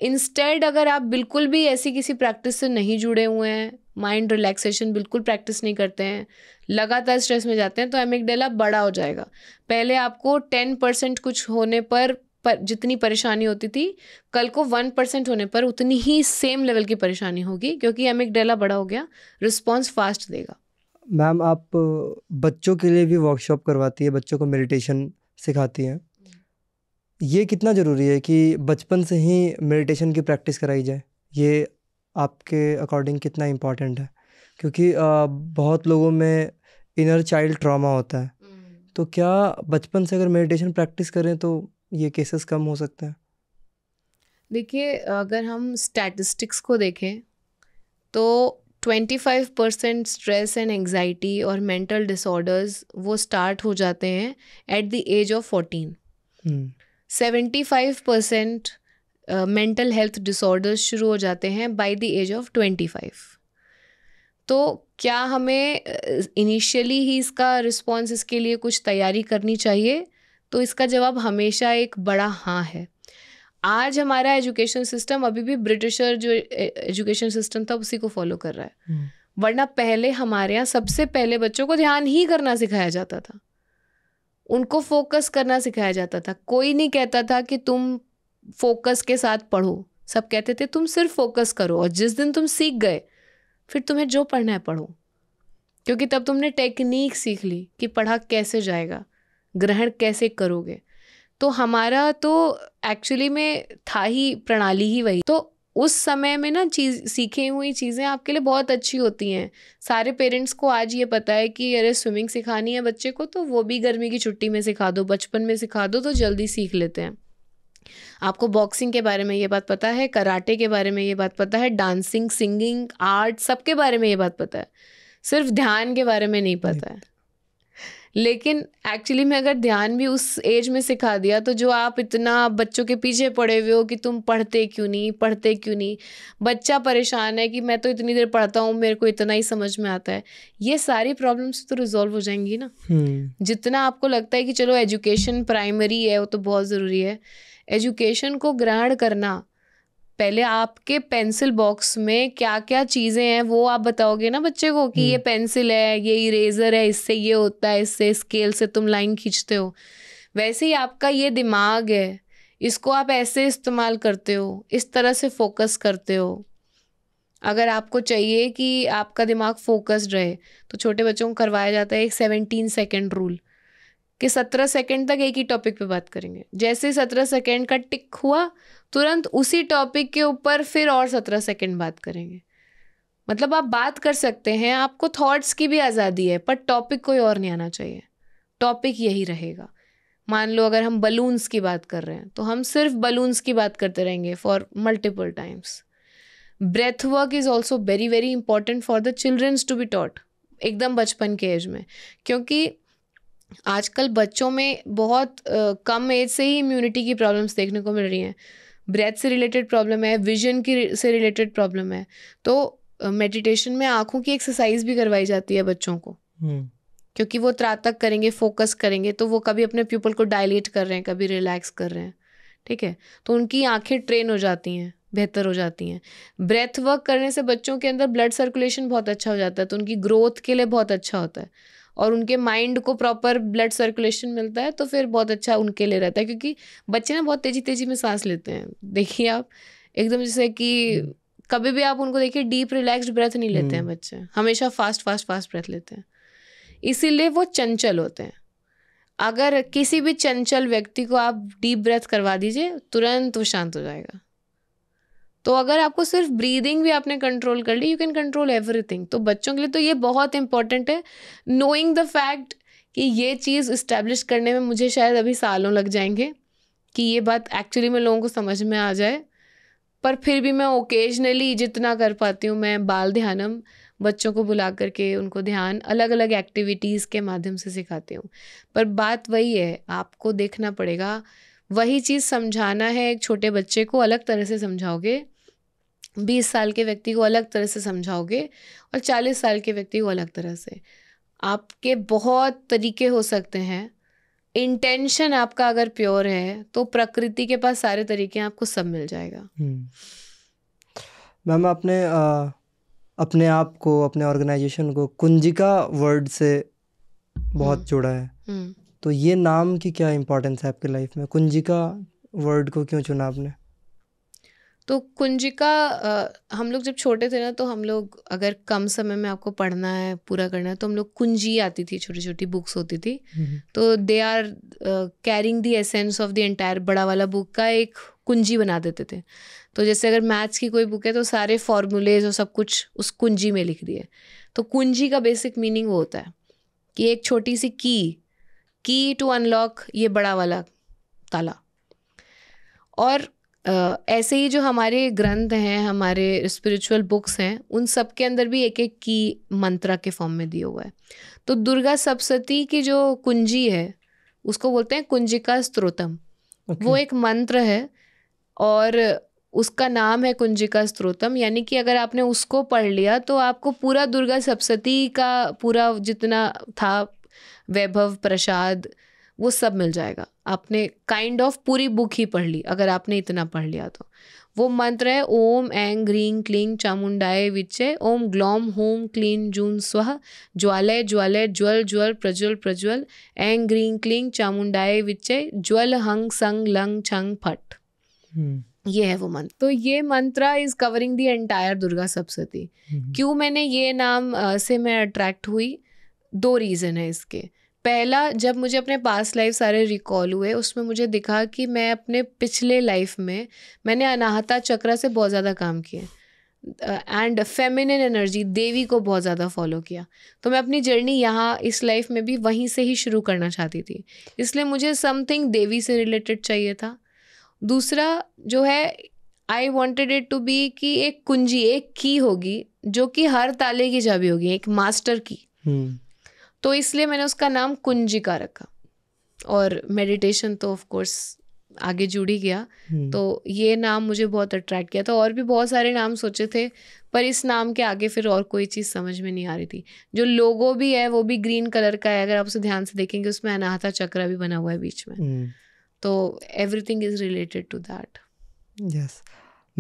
इंस्टेड अगर आप बिल्कुल भी ऐसी किसी प्रैक्टिस से नहीं जुड़े हुए हैं माइंड रिलैक्सेशन बिल्कुल प्रैक्टिस नहीं करते हैं लगातार स्ट्रेस में जाते हैं तो एमिकडेला बड़ा हो जाएगा पहले आपको टेन परसेंट कुछ होने पर पर जितनी परेशानी होती थी कल को वन परसेंट होने पर उतनी ही सेम लेवल की परेशानी होगी क्योंकि एम डेला बड़ा हो गया रिस्पॉन्स फास्ट देगा मैम आप बच्चों के लिए भी वर्कशॉप करवाती है बच्चों को मेडिटेशन सिखाती हैं ये कितना ज़रूरी है कि बचपन से ही मेडिटेशन की प्रैक्टिस कराई जाए ये आपके अकॉर्डिंग कितना इम्पॉर्टेंट है क्योंकि बहुत लोगों में इनर चाइल्ड ट्रॉमा होता है हम्म। तो क्या बचपन से अगर मेडिटेशन प्रैक्टिस करें तो ये केसेस कम हो सकते हैं देखिए अगर हम स्टैटिस्टिक्स को देखें तो 25 परसेंट स्ट्रेस एंड एंगजाइटी और मेंटल डिसऑर्डर्स वो स्टार्ट हो जाते हैं at the age of 14 seventy five percent mental health disorders शुरू हो जाते हैं by the age of twenty five तो क्या हमें इनिशियली ही इसका रिस्पॉन्स इसके लिए कुछ तैयारी करनी चाहिए तो इसका जवाब हमेशा एक बड़ा हाँ है आज हमारा एजुकेशन सिस्टम अभी भी ब्रिटिशर जो एजुकेशन सिस्टम था उसी को फॉलो कर रहा है हम्म। वरना पहले हमारे यहाँ सबसे पहले बच्चों को ध्यान ही करना सिखाया जाता था उनको फोकस करना सिखाया जाता था कोई नहीं कहता था कि तुम फोकस के साथ पढ़ो सब कहते थे तुम सिर्फ फोकस करो और जिस दिन तुम सीख गए फिर तुम्हें जो पढ़ना है पढ़ो क्योंकि तब तुमने टेक्निक सीख ली कि पढ़ा कैसे जाएगा ग्रहण कैसे करोगे तो हमारा तो एक्चुअली में था ही प्रणाली ही वही तो उस समय में ना चीज सीखी हुई चीज़ें आपके लिए बहुत अच्छी होती हैं सारे पेरेंट्स को आज ये पता है कि अरे स्विमिंग सिखानी है बच्चे को तो वो भी गर्मी की छुट्टी में सिखा दो बचपन में सिखा दो तो जल्दी सीख लेते हैं आपको बॉक्सिंग के बारे में ये बात पता है कराटे के बारे में ये बात पता है डांसिंग सिंगिंग आर्ट के बारे में ये बात पता है सिर्फ ध्यान के बारे में नहीं पता है लेकिन एक्चुअली में अगर ध्यान भी उस एज में सिखा दिया तो जो आप इतना बच्चों के पीछे पड़े हुए हो कि तुम पढ़ते क्यों नहीं पढ़ते क्यों नहीं बच्चा परेशान है कि मैं तो इतनी देर पढ़ता हूँ मेरे को इतना ही समझ में आता है ये सारी प्रॉब्लम्स तो रिजॉल्व हो जाएंगी ना हम्म। जितना आपको लगता है कि चलो एजुकेशन प्राइमरी है वो तो बहुत ज़रूरी है एजुकेशन को ग्रहण करना पहले आपके पेंसिल बॉक्स में क्या क्या चीज़ें हैं वो आप बताओगे ना बच्चे को कि ये पेंसिल हम्म। है ये इरेजर है इससे ये होता है इससे स्केल से तुम लाइन खींचते हो वैसे ही आपका ये दिमाग है इसको आप ऐसे इस्तेमाल करते हो इस तरह से फोकस करते हो अगर आपको चाहिए कि आपका दिमाग फोकस्ड रहे तो छोटे बच्चों को करवाया जाता है एक सेवनटीन सेकेंड रूल कि सत्रह सेकेंड तक एक ही टॉपिक पे बात करेंगे जैसे सत्रह सेकेंड का टिक हुआ तुरंत उसी टॉपिक के ऊपर फिर और सत्रह सेकेंड बात करेंगे मतलब आप बात कर सकते हैं आपको थॉट्स की भी आज़ादी है पर टॉपिक कोई और नहीं आना चाहिए टॉपिक यही रहेगा मान लो अगर हम बलून्स की बात कर रहे हैं तो हम सिर्फ बलून्स की बात करते रहेंगे for multiple times breath work is also very very important for the childrens to be taught एकदम बचपन के एज में क्योंकि आजकल बच्चों में बहुत कम एज से ही इम्यूनिटी की प्रॉब्लम्स देखने को मिल रही हैं ब्रेथ से रिलेटेड प्रॉब्लम है विजन की से रिलेटेड प्रॉब्लम है तो मेडिटेशन में आंखों की एक्सरसाइज भी करवाई जाती है बच्चों को हम्म। क्योंकि वो त्रातक करेंगे फोकस करेंगे तो वो कभी अपने प्यूपल को डायलेट कर रहे हैं कभी रिलैक्स कर रहे हैं ठीक है तो उनकी आंखें ट्रेन हो जाती हैं बेहतर हो जाती हैं ब्रेथ वर्क करने से बच्चों के अंदर ब्लड सर्कुलेशन बहुत अच्छा हो जाता है तो उनकी ग्रोथ के लिए बहुत अच्छा होता है और उनके माइंड को प्रॉपर ब्लड सर्कुलेशन मिलता है तो फिर बहुत अच्छा उनके लिए रहता है क्योंकि बच्चे ना बहुत तेज़ी तेज़ी में सांस लेते हैं देखिए आप एकदम जैसे कि कभी भी आप उनको देखिए डीप रिलैक्स ब्रेथ नहीं लेते हैं हम्म। बच्चे हमेशा फास्ट फास्ट फास्ट ब्रेथ लेते हैं इसीलिए वो चंचल होते हैं अगर किसी भी चंचल व्यक्ति को आप डीप ब्रेथ करवा दीजिए तुरंत वो शांत हो जाएगा तो अगर आपको सिर्फ ब्रीदिंग भी आपने कंट्रोल कर ली यू कैन कंट्रोल एवरीथिंग तो बच्चों के लिए तो ये बहुत इंपॉर्टेंट है नोइंग द फैक्ट कि ये चीज़ इस्टेब्लिश करने में मुझे शायद अभी सालों लग जाएंगे कि ये बात एक्चुअली में लोगों को समझ में आ जाए पर फिर भी मैं ओकेजनली जितना कर पाती हूँ मैं बाल ध्यानम बच्चों को बुला करके उनको ध्यान अलग अलग एक्टिविटीज़ के माध्यम से सिखाती हूँ पर बात वही है आपको देखना पड़ेगा वही चीज़ समझाना है एक छोटे बच्चे को अलग तरह से समझाओगे बीस साल के व्यक्ति को अलग तरह से समझाओगे और चालीस साल के व्यक्ति को अलग तरह से आपके बहुत तरीके हो सकते हैं इंटेंशन आपका अगर प्योर है तो प्रकृति के पास सारे तरीके आपको सब मिल जाएगा हम्म। मैम आपने आ, अपने आप को अपने ऑर्गेनाइजेशन को कुंजिका वर्ड से बहुत हम्म। जुड़ा है हम्म। तो ये नाम की क्या इम्पोर्टेंस है आपके लाइफ में कुंजिका वर्ड को क्यों चुना आपने तो कुंजिका अ, हम लोग जब छोटे थे ना तो हम लोग अगर कम समय में आपको पढ़ना है पूरा करना है तो हम लोग कुंजी आती थी छोटी छोटी बुक्स होती थी हम्म, हम्म। तो they are carrying the essence of the entire बड़ा वाला बुक का एक कुंजी बना देते थे तो जैसे अगर मैथ्स की कोई बुक है तो सारे फॉर्मूलेज और सब कुछ उस कुंजी में लिख दिए तो कुंजी का बेसिक मीनिंग वो होता है कि एक छोटी सी की की टू अनलॉक ये बड़ा वाला ताला और ऐसे ही जो हमारे ग्रंथ हैं हमारे स्पिरिचुअल बुक्स हैं उन सब के अंदर भी एक एक की मंत्रा के फॉर्म में दिया हुआ है तो दुर्गा सप्तती की जो कुंजी है उसको बोलते हैं कुंजिका स्त्रोतम okay. वो एक मंत्र है और उसका नाम है कुंजिका स्त्रोतम यानी कि अगर आपने उसको पढ़ लिया तो आपको पूरा दुर्गा सप्तती का पूरा जितना था वैभव प्रसाद वो सब मिल जाएगा आपने काइंड kind ऑफ of पूरी बुक ही पढ़ ली अगर आपने इतना पढ़ लिया तो वो मंत्र है ओम ऐंग ग्रीन क्लीन चामुंडाए विचय ओम ग्लौम होम क्लीन जून स्व ज्वालय ज्वालय ज्वल ज्वल प्रज्वल प्रज्वल ऐंग ग्रीन क्लीन चामुंडाए विचय ज्वल हंग संग लंग छंग फट hmm. ये है वो मंत्र तो ये mantra is covering the entire Durga Saptashati hmm. हम्म। क्यों मैंने ये नाम से मैं अट्रैक्ट हुई दो रीज़न है इसके पहला जब मुझे अपने पास लाइफ सारे रिकॉल हुए उसमें मुझे दिखा कि मैं अपने पिछले लाइफ में मैंने अनाहता चक्र से बहुत ज़्यादा काम किए एंड फेमिनिन एनर्जी देवी को बहुत ज़्यादा फॉलो किया तो मैं अपनी जर्नी यहाँ इस लाइफ में भी वहीं से ही शुरू करना चाहती थी इसलिए मुझे समथिंग देवी से रिलेटेड चाहिए था दूसरा जो है I wanted it to be कि एक कुंजी एक की होगी जो कि हर ताले की चाबी होगी एक मास्टर की hmm. तो इसलिए मैंने उसका नाम कुंजिका रखा और मेडिटेशन तो ऑफ कोर्स आगे जुड़ी गया हम्म। तो ये नाम मुझे बहुत अट्रैक्ट किया था और भी बहुत सारे नाम सोचे थे पर इस नाम के आगे फिर और कोई चीज़ समझ में नहीं आ रही थी जो लोगो भी है वो भी ग्रीन कलर का है अगर आप उसे ध्यान से देखेंगे उसमें अनाहता चक्र भी बना हुआ है बीच में हम्म। तो everything is related to that yes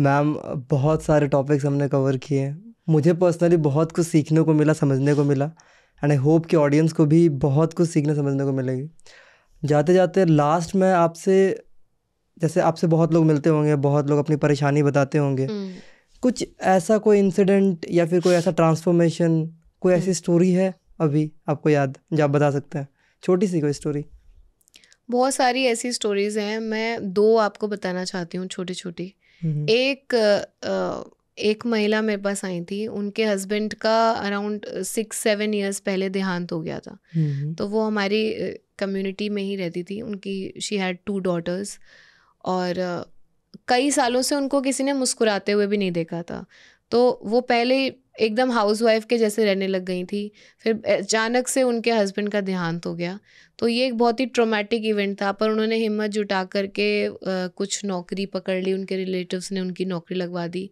ma'am बहुत सारे टॉपिक्स हमने कवर किए मुझे पर्सनली बहुत कुछ सीखने को मिला समझने को मिला एंड आई होप कि ऑडियंस को भी बहुत कुछ सीखने समझने को मिलेगी जाते जाते लास्ट में आपसे जैसे आपसे बहुत लोग मिलते होंगे बहुत लोग अपनी परेशानी बताते होंगे हम्म। कुछ ऐसा कोई इंसिडेंट या फिर कोई ऐसा ट्रांसफॉर्मेशन कोई ऐसी स्टोरी हम्म। है अभी आपको याद जो आप बता सकते हैं छोटी सी कोई स्टोरी बहुत सारी ऐसी स्टोरीज हैं मैं दो आपको बताना चाहती हूँ छोटी छोटी हम्म। एक आ, आ, एक महिला मेरे पास आई थी उनके हस्बैंड का अराउंड सिक्स सेवन ईयर्स पहले देहांत हो गया था तो वो हमारी कम्युनिटी में ही रहती थी उनकी शी हैड टू डॉटर्स और कई सालों से उनको किसी ने मुस्कुराते हुए भी नहीं देखा था तो वो पहले एकदम हाउसवाइफ के जैसे रहने लग गई थी फिर अचानक से उनके हस्बैंड का देहांत हो गया तो ये एक बहुत ही ट्रोमेटिक इवेंट था पर उन्होंने हिम्मत जुटा करके कुछ नौकरी पकड़ ली उनके रिलेटिव्स ने उनकी नौकरी लगवा दी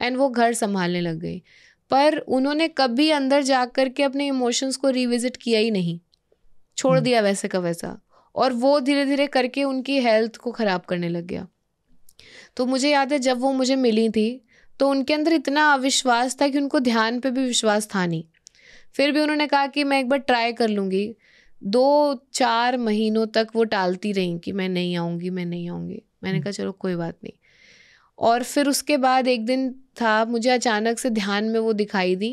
एंड वो घर संभालने लग गई पर उन्होंने कभी अंदर जा कर के अपने इमोशंस को रिविज़िट किया ही नहीं छोड़ हम्म। दिया वैसे का वैसा और वो धीरे धीरे करके उनकी हेल्थ को ख़राब करने लग गया तो मुझे याद है जब वो मुझे मिली थी तो उनके अंदर इतना अविश्वास था कि उनको ध्यान पे भी विश्वास था नहीं फिर भी उन्होंने कहा कि मैं एक बार ट्राई कर लूँगी दो चार महीनों तक वो टालती रहीं कि मैं नहीं आऊँगी मैं नहीं आऊँगी मैंने कहा चलो कोई बात नहीं और फिर उसके बाद एक दिन था मुझे अचानक से ध्यान में वो दिखाई दी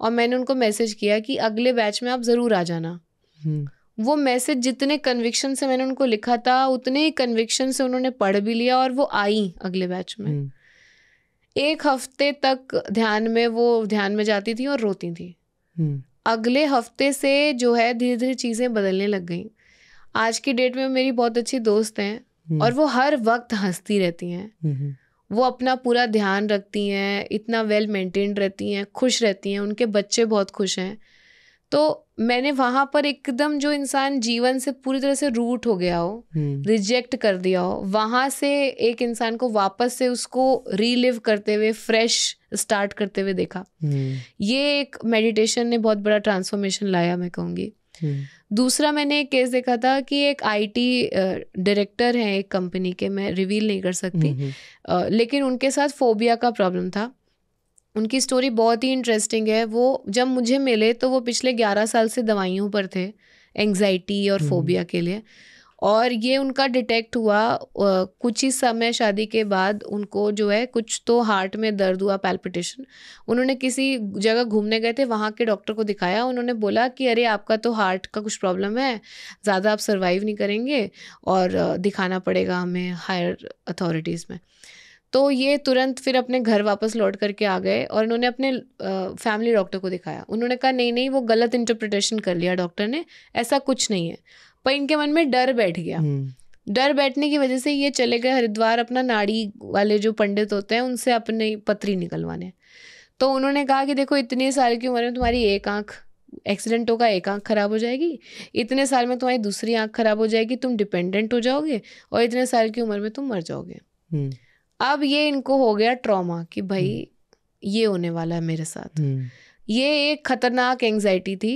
और मैंने उनको मैसेज किया कि अगले बैच में आप ज़रूर आ जाना हम्म। वो मैसेज जितने कन्विक्शन से मैंने उनको लिखा था उतने ही कन्विक्शन से उन्होंने पढ़ भी लिया और वो आई अगले बैच में हम्म। एक हफ्ते तक ध्यान में वो ध्यान में जाती थी और रोती थी हम्म। अगले हफ्ते से जो है धीरे धीरे चीज़ें बदलने लग गई आज की डेट में मेरी बहुत अच्छी दोस्त हैं हम्म। और वो हर वक्त हंसती रहती हैं वो अपना पूरा ध्यान रखती हैं इतना वेल मेंटेन रहती हैं खुश रहती हैं उनके बच्चे बहुत खुश हैं तो मैंने वहां पर एकदम जो इंसान जीवन से पूरी तरह से रूट हो गया हो हम्म। रिजेक्ट कर दिया हो वहां से एक इंसान को वापस से उसको रीलिव करते हुए फ्रेश स्टार्ट करते हुए देखा हम्म। ये एक मेडिटेशन ने बहुत बड़ा ट्रांसफॉर्मेशन लाया मैं कहूँगी हम्म। दूसरा मैंने एक केस देखा था कि एक आईटी डायरेक्टर हैं एक कंपनी के मैं रिवील नहीं कर सकती लेकिन उनके साथ फोबिया का प्रॉब्लम था उनकी स्टोरी बहुत ही इंटरेस्टिंग है वो जब मुझे मिले तो वो पिछले ग्यारह साल से दवाइयों पर थे एंगजाइटी और फोबिया हम्म। के लिए और ये उनका डिटेक्ट हुआ कुछ ही समय शादी के बाद उनको जो है कुछ तो हार्ट में दर्द हुआ पैल्पिटेशन उन्होंने किसी जगह घूमने गए थे वहाँ के डॉक्टर को दिखाया उन्होंने बोला कि अरे आपका तो हार्ट का कुछ प्रॉब्लम है ज़्यादा आप सर्वाइव नहीं करेंगे और दिखाना पड़ेगा हमें हायर अथॉरिटीज़ में तो ये तुरंत फिर अपने घर वापस लौट करके आ गए और इन्होंने अपने फैमिली डॉक्टर को दिखाया उन्होंने कहा नहीं नहीं वो गलत इंटरप्रिटेशन कर लिया डॉक्टर ने ऐसा कुछ नहीं है पर इनके मन में डर बैठ गया हम्म। डर बैठने की वजह से ये चले गए हरिद्वार अपना नाड़ी वाले जो पंडित होते हैं उनसे अपने पत्री निकलवाने तो उन्होंने कहा कि देखो इतने साल की उम्र में तुम्हारी एक आँख एक्सीडेंट होगा एक आँख खराब हो जाएगी इतने साल में तुम्हारी दूसरी आँख खराब हो जाएगी तुम डिपेंडेंट हो जाओगे और इतने साल की उम्र में तुम मर जाओगे हम्म। अब ये इनको हो गया ट्रॉमा कि भाई हम्म। ये होने वाला है मेरे साथ हम्म। ये एक खतरनाक एंग्जाइटी थी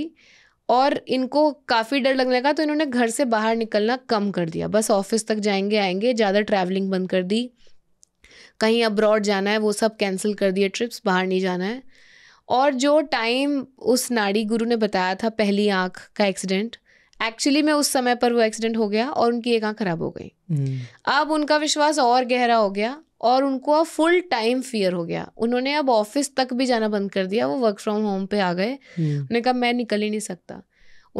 और इनको काफ़ी डर लगने लगा तो इन्होंने घर से बाहर निकलना कम कर दिया बस ऑफिस तक जाएंगे आएंगे ज़्यादा ट्रैवलिंग बंद कर दी कहीं अब्रॉड जाना है वो सब कैंसिल कर दिए ट्रिप्स बाहर नहीं जाना है और जो टाइम उस नाड़ी गुरु ने बताया था पहली आँख का एक्सीडेंट एक्चुअली में उस समय पर वो एक्सीडेंट हो गया और उनकी एक आँख खराब हो गई हम्म। अब उनका विश्वास और गहरा हो गया और उनको अब फुल टाइम फियर हो गया उन्होंने अब ऑफिस तक भी जाना बंद कर दिया वो वर्क फ्रॉम होम पे आ गए हम्म। उन्होंने कहा मैं निकल ही नहीं सकता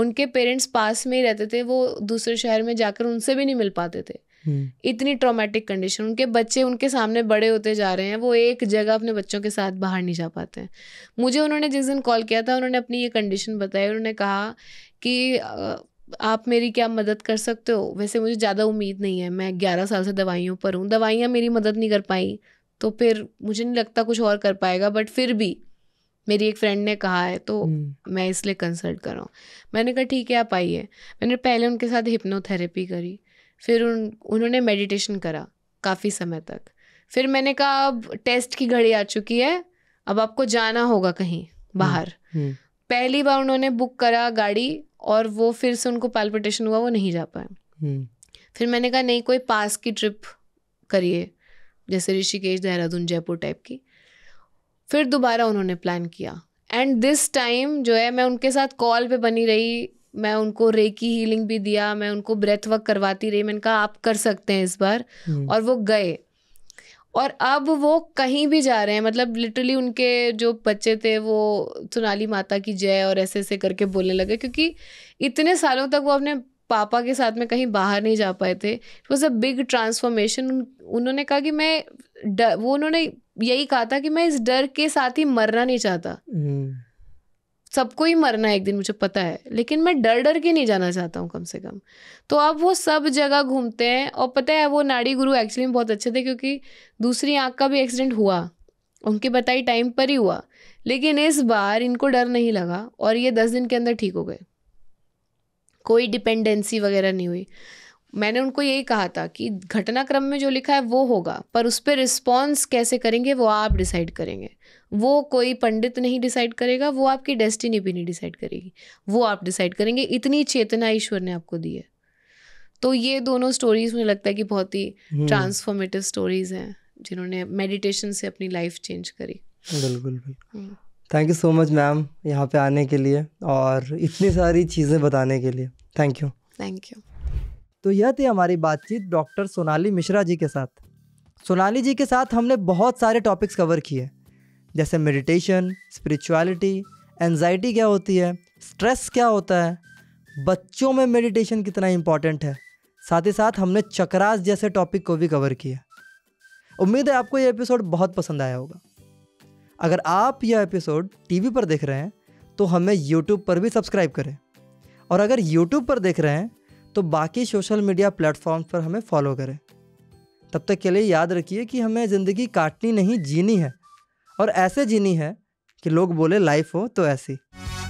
उनके पेरेंट्स पास में ही रहते थे वो दूसरे शहर में जाकर उनसे भी नहीं मिल पाते थे हम्म। इतनी ट्रॉमेटिक कंडीशन उनके बच्चे उनके सामने बड़े होते जा रहे हैं वो एक जगह अपने बच्चों के साथ बाहर नहीं जा पाते हैं मुझे उन्होंने जिस दिन कॉल किया था उन्होंने अपनी ये कंडीशन बताई उन्होंने कहा कि आप मेरी क्या मदद कर सकते हो वैसे मुझे ज़्यादा उम्मीद नहीं है मैं ग्यारह साल से दवाइयों पर हूँ दवाइयाँ मेरी मदद नहीं कर पाई तो फिर मुझे नहीं लगता कुछ और कर पाएगा बट फिर भी मेरी एक फ्रेंड ने कहा है तो हम्म। मैं इसलिए कंसल्ट कर रहा हूँ मैंने कहा ठीक है आप आइए मैंने पहले उनके साथ हिप्नोथेरेपी करी फिर उन उन्होंने मेडिटेशन करा काफ़ी समय तक फिर मैंने कहा अब टेस्ट की घड़ी आ चुकी है अब आपको जाना होगा कहीं हम्म, बाहर हम्म। पहली बार उन्होंने बुक करा गाड़ी और वो फिर से उनको पैल्पिटेशन हुआ वो नहीं जा पाए हम्म। फिर मैंने कहा नहीं कोई पास की ट्रिप करिए जैसे ऋषिकेश देहरादून जयपुर टाइप की फिर दोबारा उन्होंने प्लान किया एंड दिस टाइम जो है मैं उनके साथ कॉल पे बनी रही मैं उनको रेकी हीलिंग भी दिया मैं उनको ब्रेथ वर्क करवाती रही मैंने कहा आप कर सकते हैं इस बार हम्म। और वो गए और अब वो कहीं भी जा रहे हैं मतलब लिटरली उनके जो बच्चे थे वो सोनाली माता की जय और ऐसे ऐसे करके बोलने लगे क्योंकि इतने सालों तक वो अपने पापा के साथ में कहीं बाहर नहीं जा पाए थे it was a big transformation उन्होंने कहा कि मैं डर वो उन्होंने यही कहा था कि मैं इस डर के साथ ही मरना नहीं चाहता हम्म। सबको ही मरना है एक दिन मुझे पता है लेकिन मैं डर डर के नहीं जाना चाहता हूँ कम से कम तो आप वो सब जगह घूमते हैं और पता है वो नाड़ी गुरु एक्चुअली में बहुत अच्छे थे क्योंकि दूसरी आँख का भी एक्सीडेंट हुआ उनके बताई टाइम पर ही हुआ लेकिन इस बार इनको डर नहीं लगा और ये दस दिन के अंदर ठीक हो गए कोई डिपेंडेंसी वगैरह नहीं हुई मैंने उनको यही कहा था कि घटनाक्रम में जो लिखा है वो होगा पर उस पर रिस्पॉन्स कैसे करेंगे वो आप डिसाइड करेंगे वो कोई पंडित नहीं डिसाइड करेगा वो आपकी डेस्टिनी भी नहीं डिसाइड करेगी वो आप डिसाइड करेंगे इतनी चेतना ईश्वर ने आपको दी है तो ये दोनों स्टोरीज मुझे लगता है कि बहुत ही ट्रांसफॉर्मेटिव हम्म। स्टोरीज हैं जिन्होंने मेडिटेशन से अपनी लाइफ चेंज करी बिल्कुल thank you so much ma'am यहाँ पे आने के लिए और इतनी सारी चीज़ें बताने के लिए थैंक यू थैंक यू तो यह थी हमारी बातचीत डॉक्टर सोनाली मिश्रा जी के साथ सोनाली जी के साथ हमने बहुत सारे टॉपिक्स कवर किए जैसे मेडिटेशन स्पिरिचुअलिटी एनजाइटी क्या होती है स्ट्रेस क्या होता है बच्चों में मेडिटेशन कितना इम्पॉर्टेंट है साथ ही साथ हमने चक्रास जैसे टॉपिक को भी कवर किया उम्मीद है आपको यह एपिसोड बहुत पसंद आया होगा अगर आप यह एपिसोड टीवी पर देख रहे हैं तो हमें यूट्यूब पर भी सब्सक्राइब करें और अगर यूट्यूब पर देख रहे हैं तो बाकी सोशल मीडिया प्लेटफॉर्म पर हमें फॉलो करें तब तक के लिए याद रखिए कि हमें ज़िंदगी काटनी नहीं जीनी है और ऐसे जीनी है कि लोग बोले लाइफ हो तो ऐसी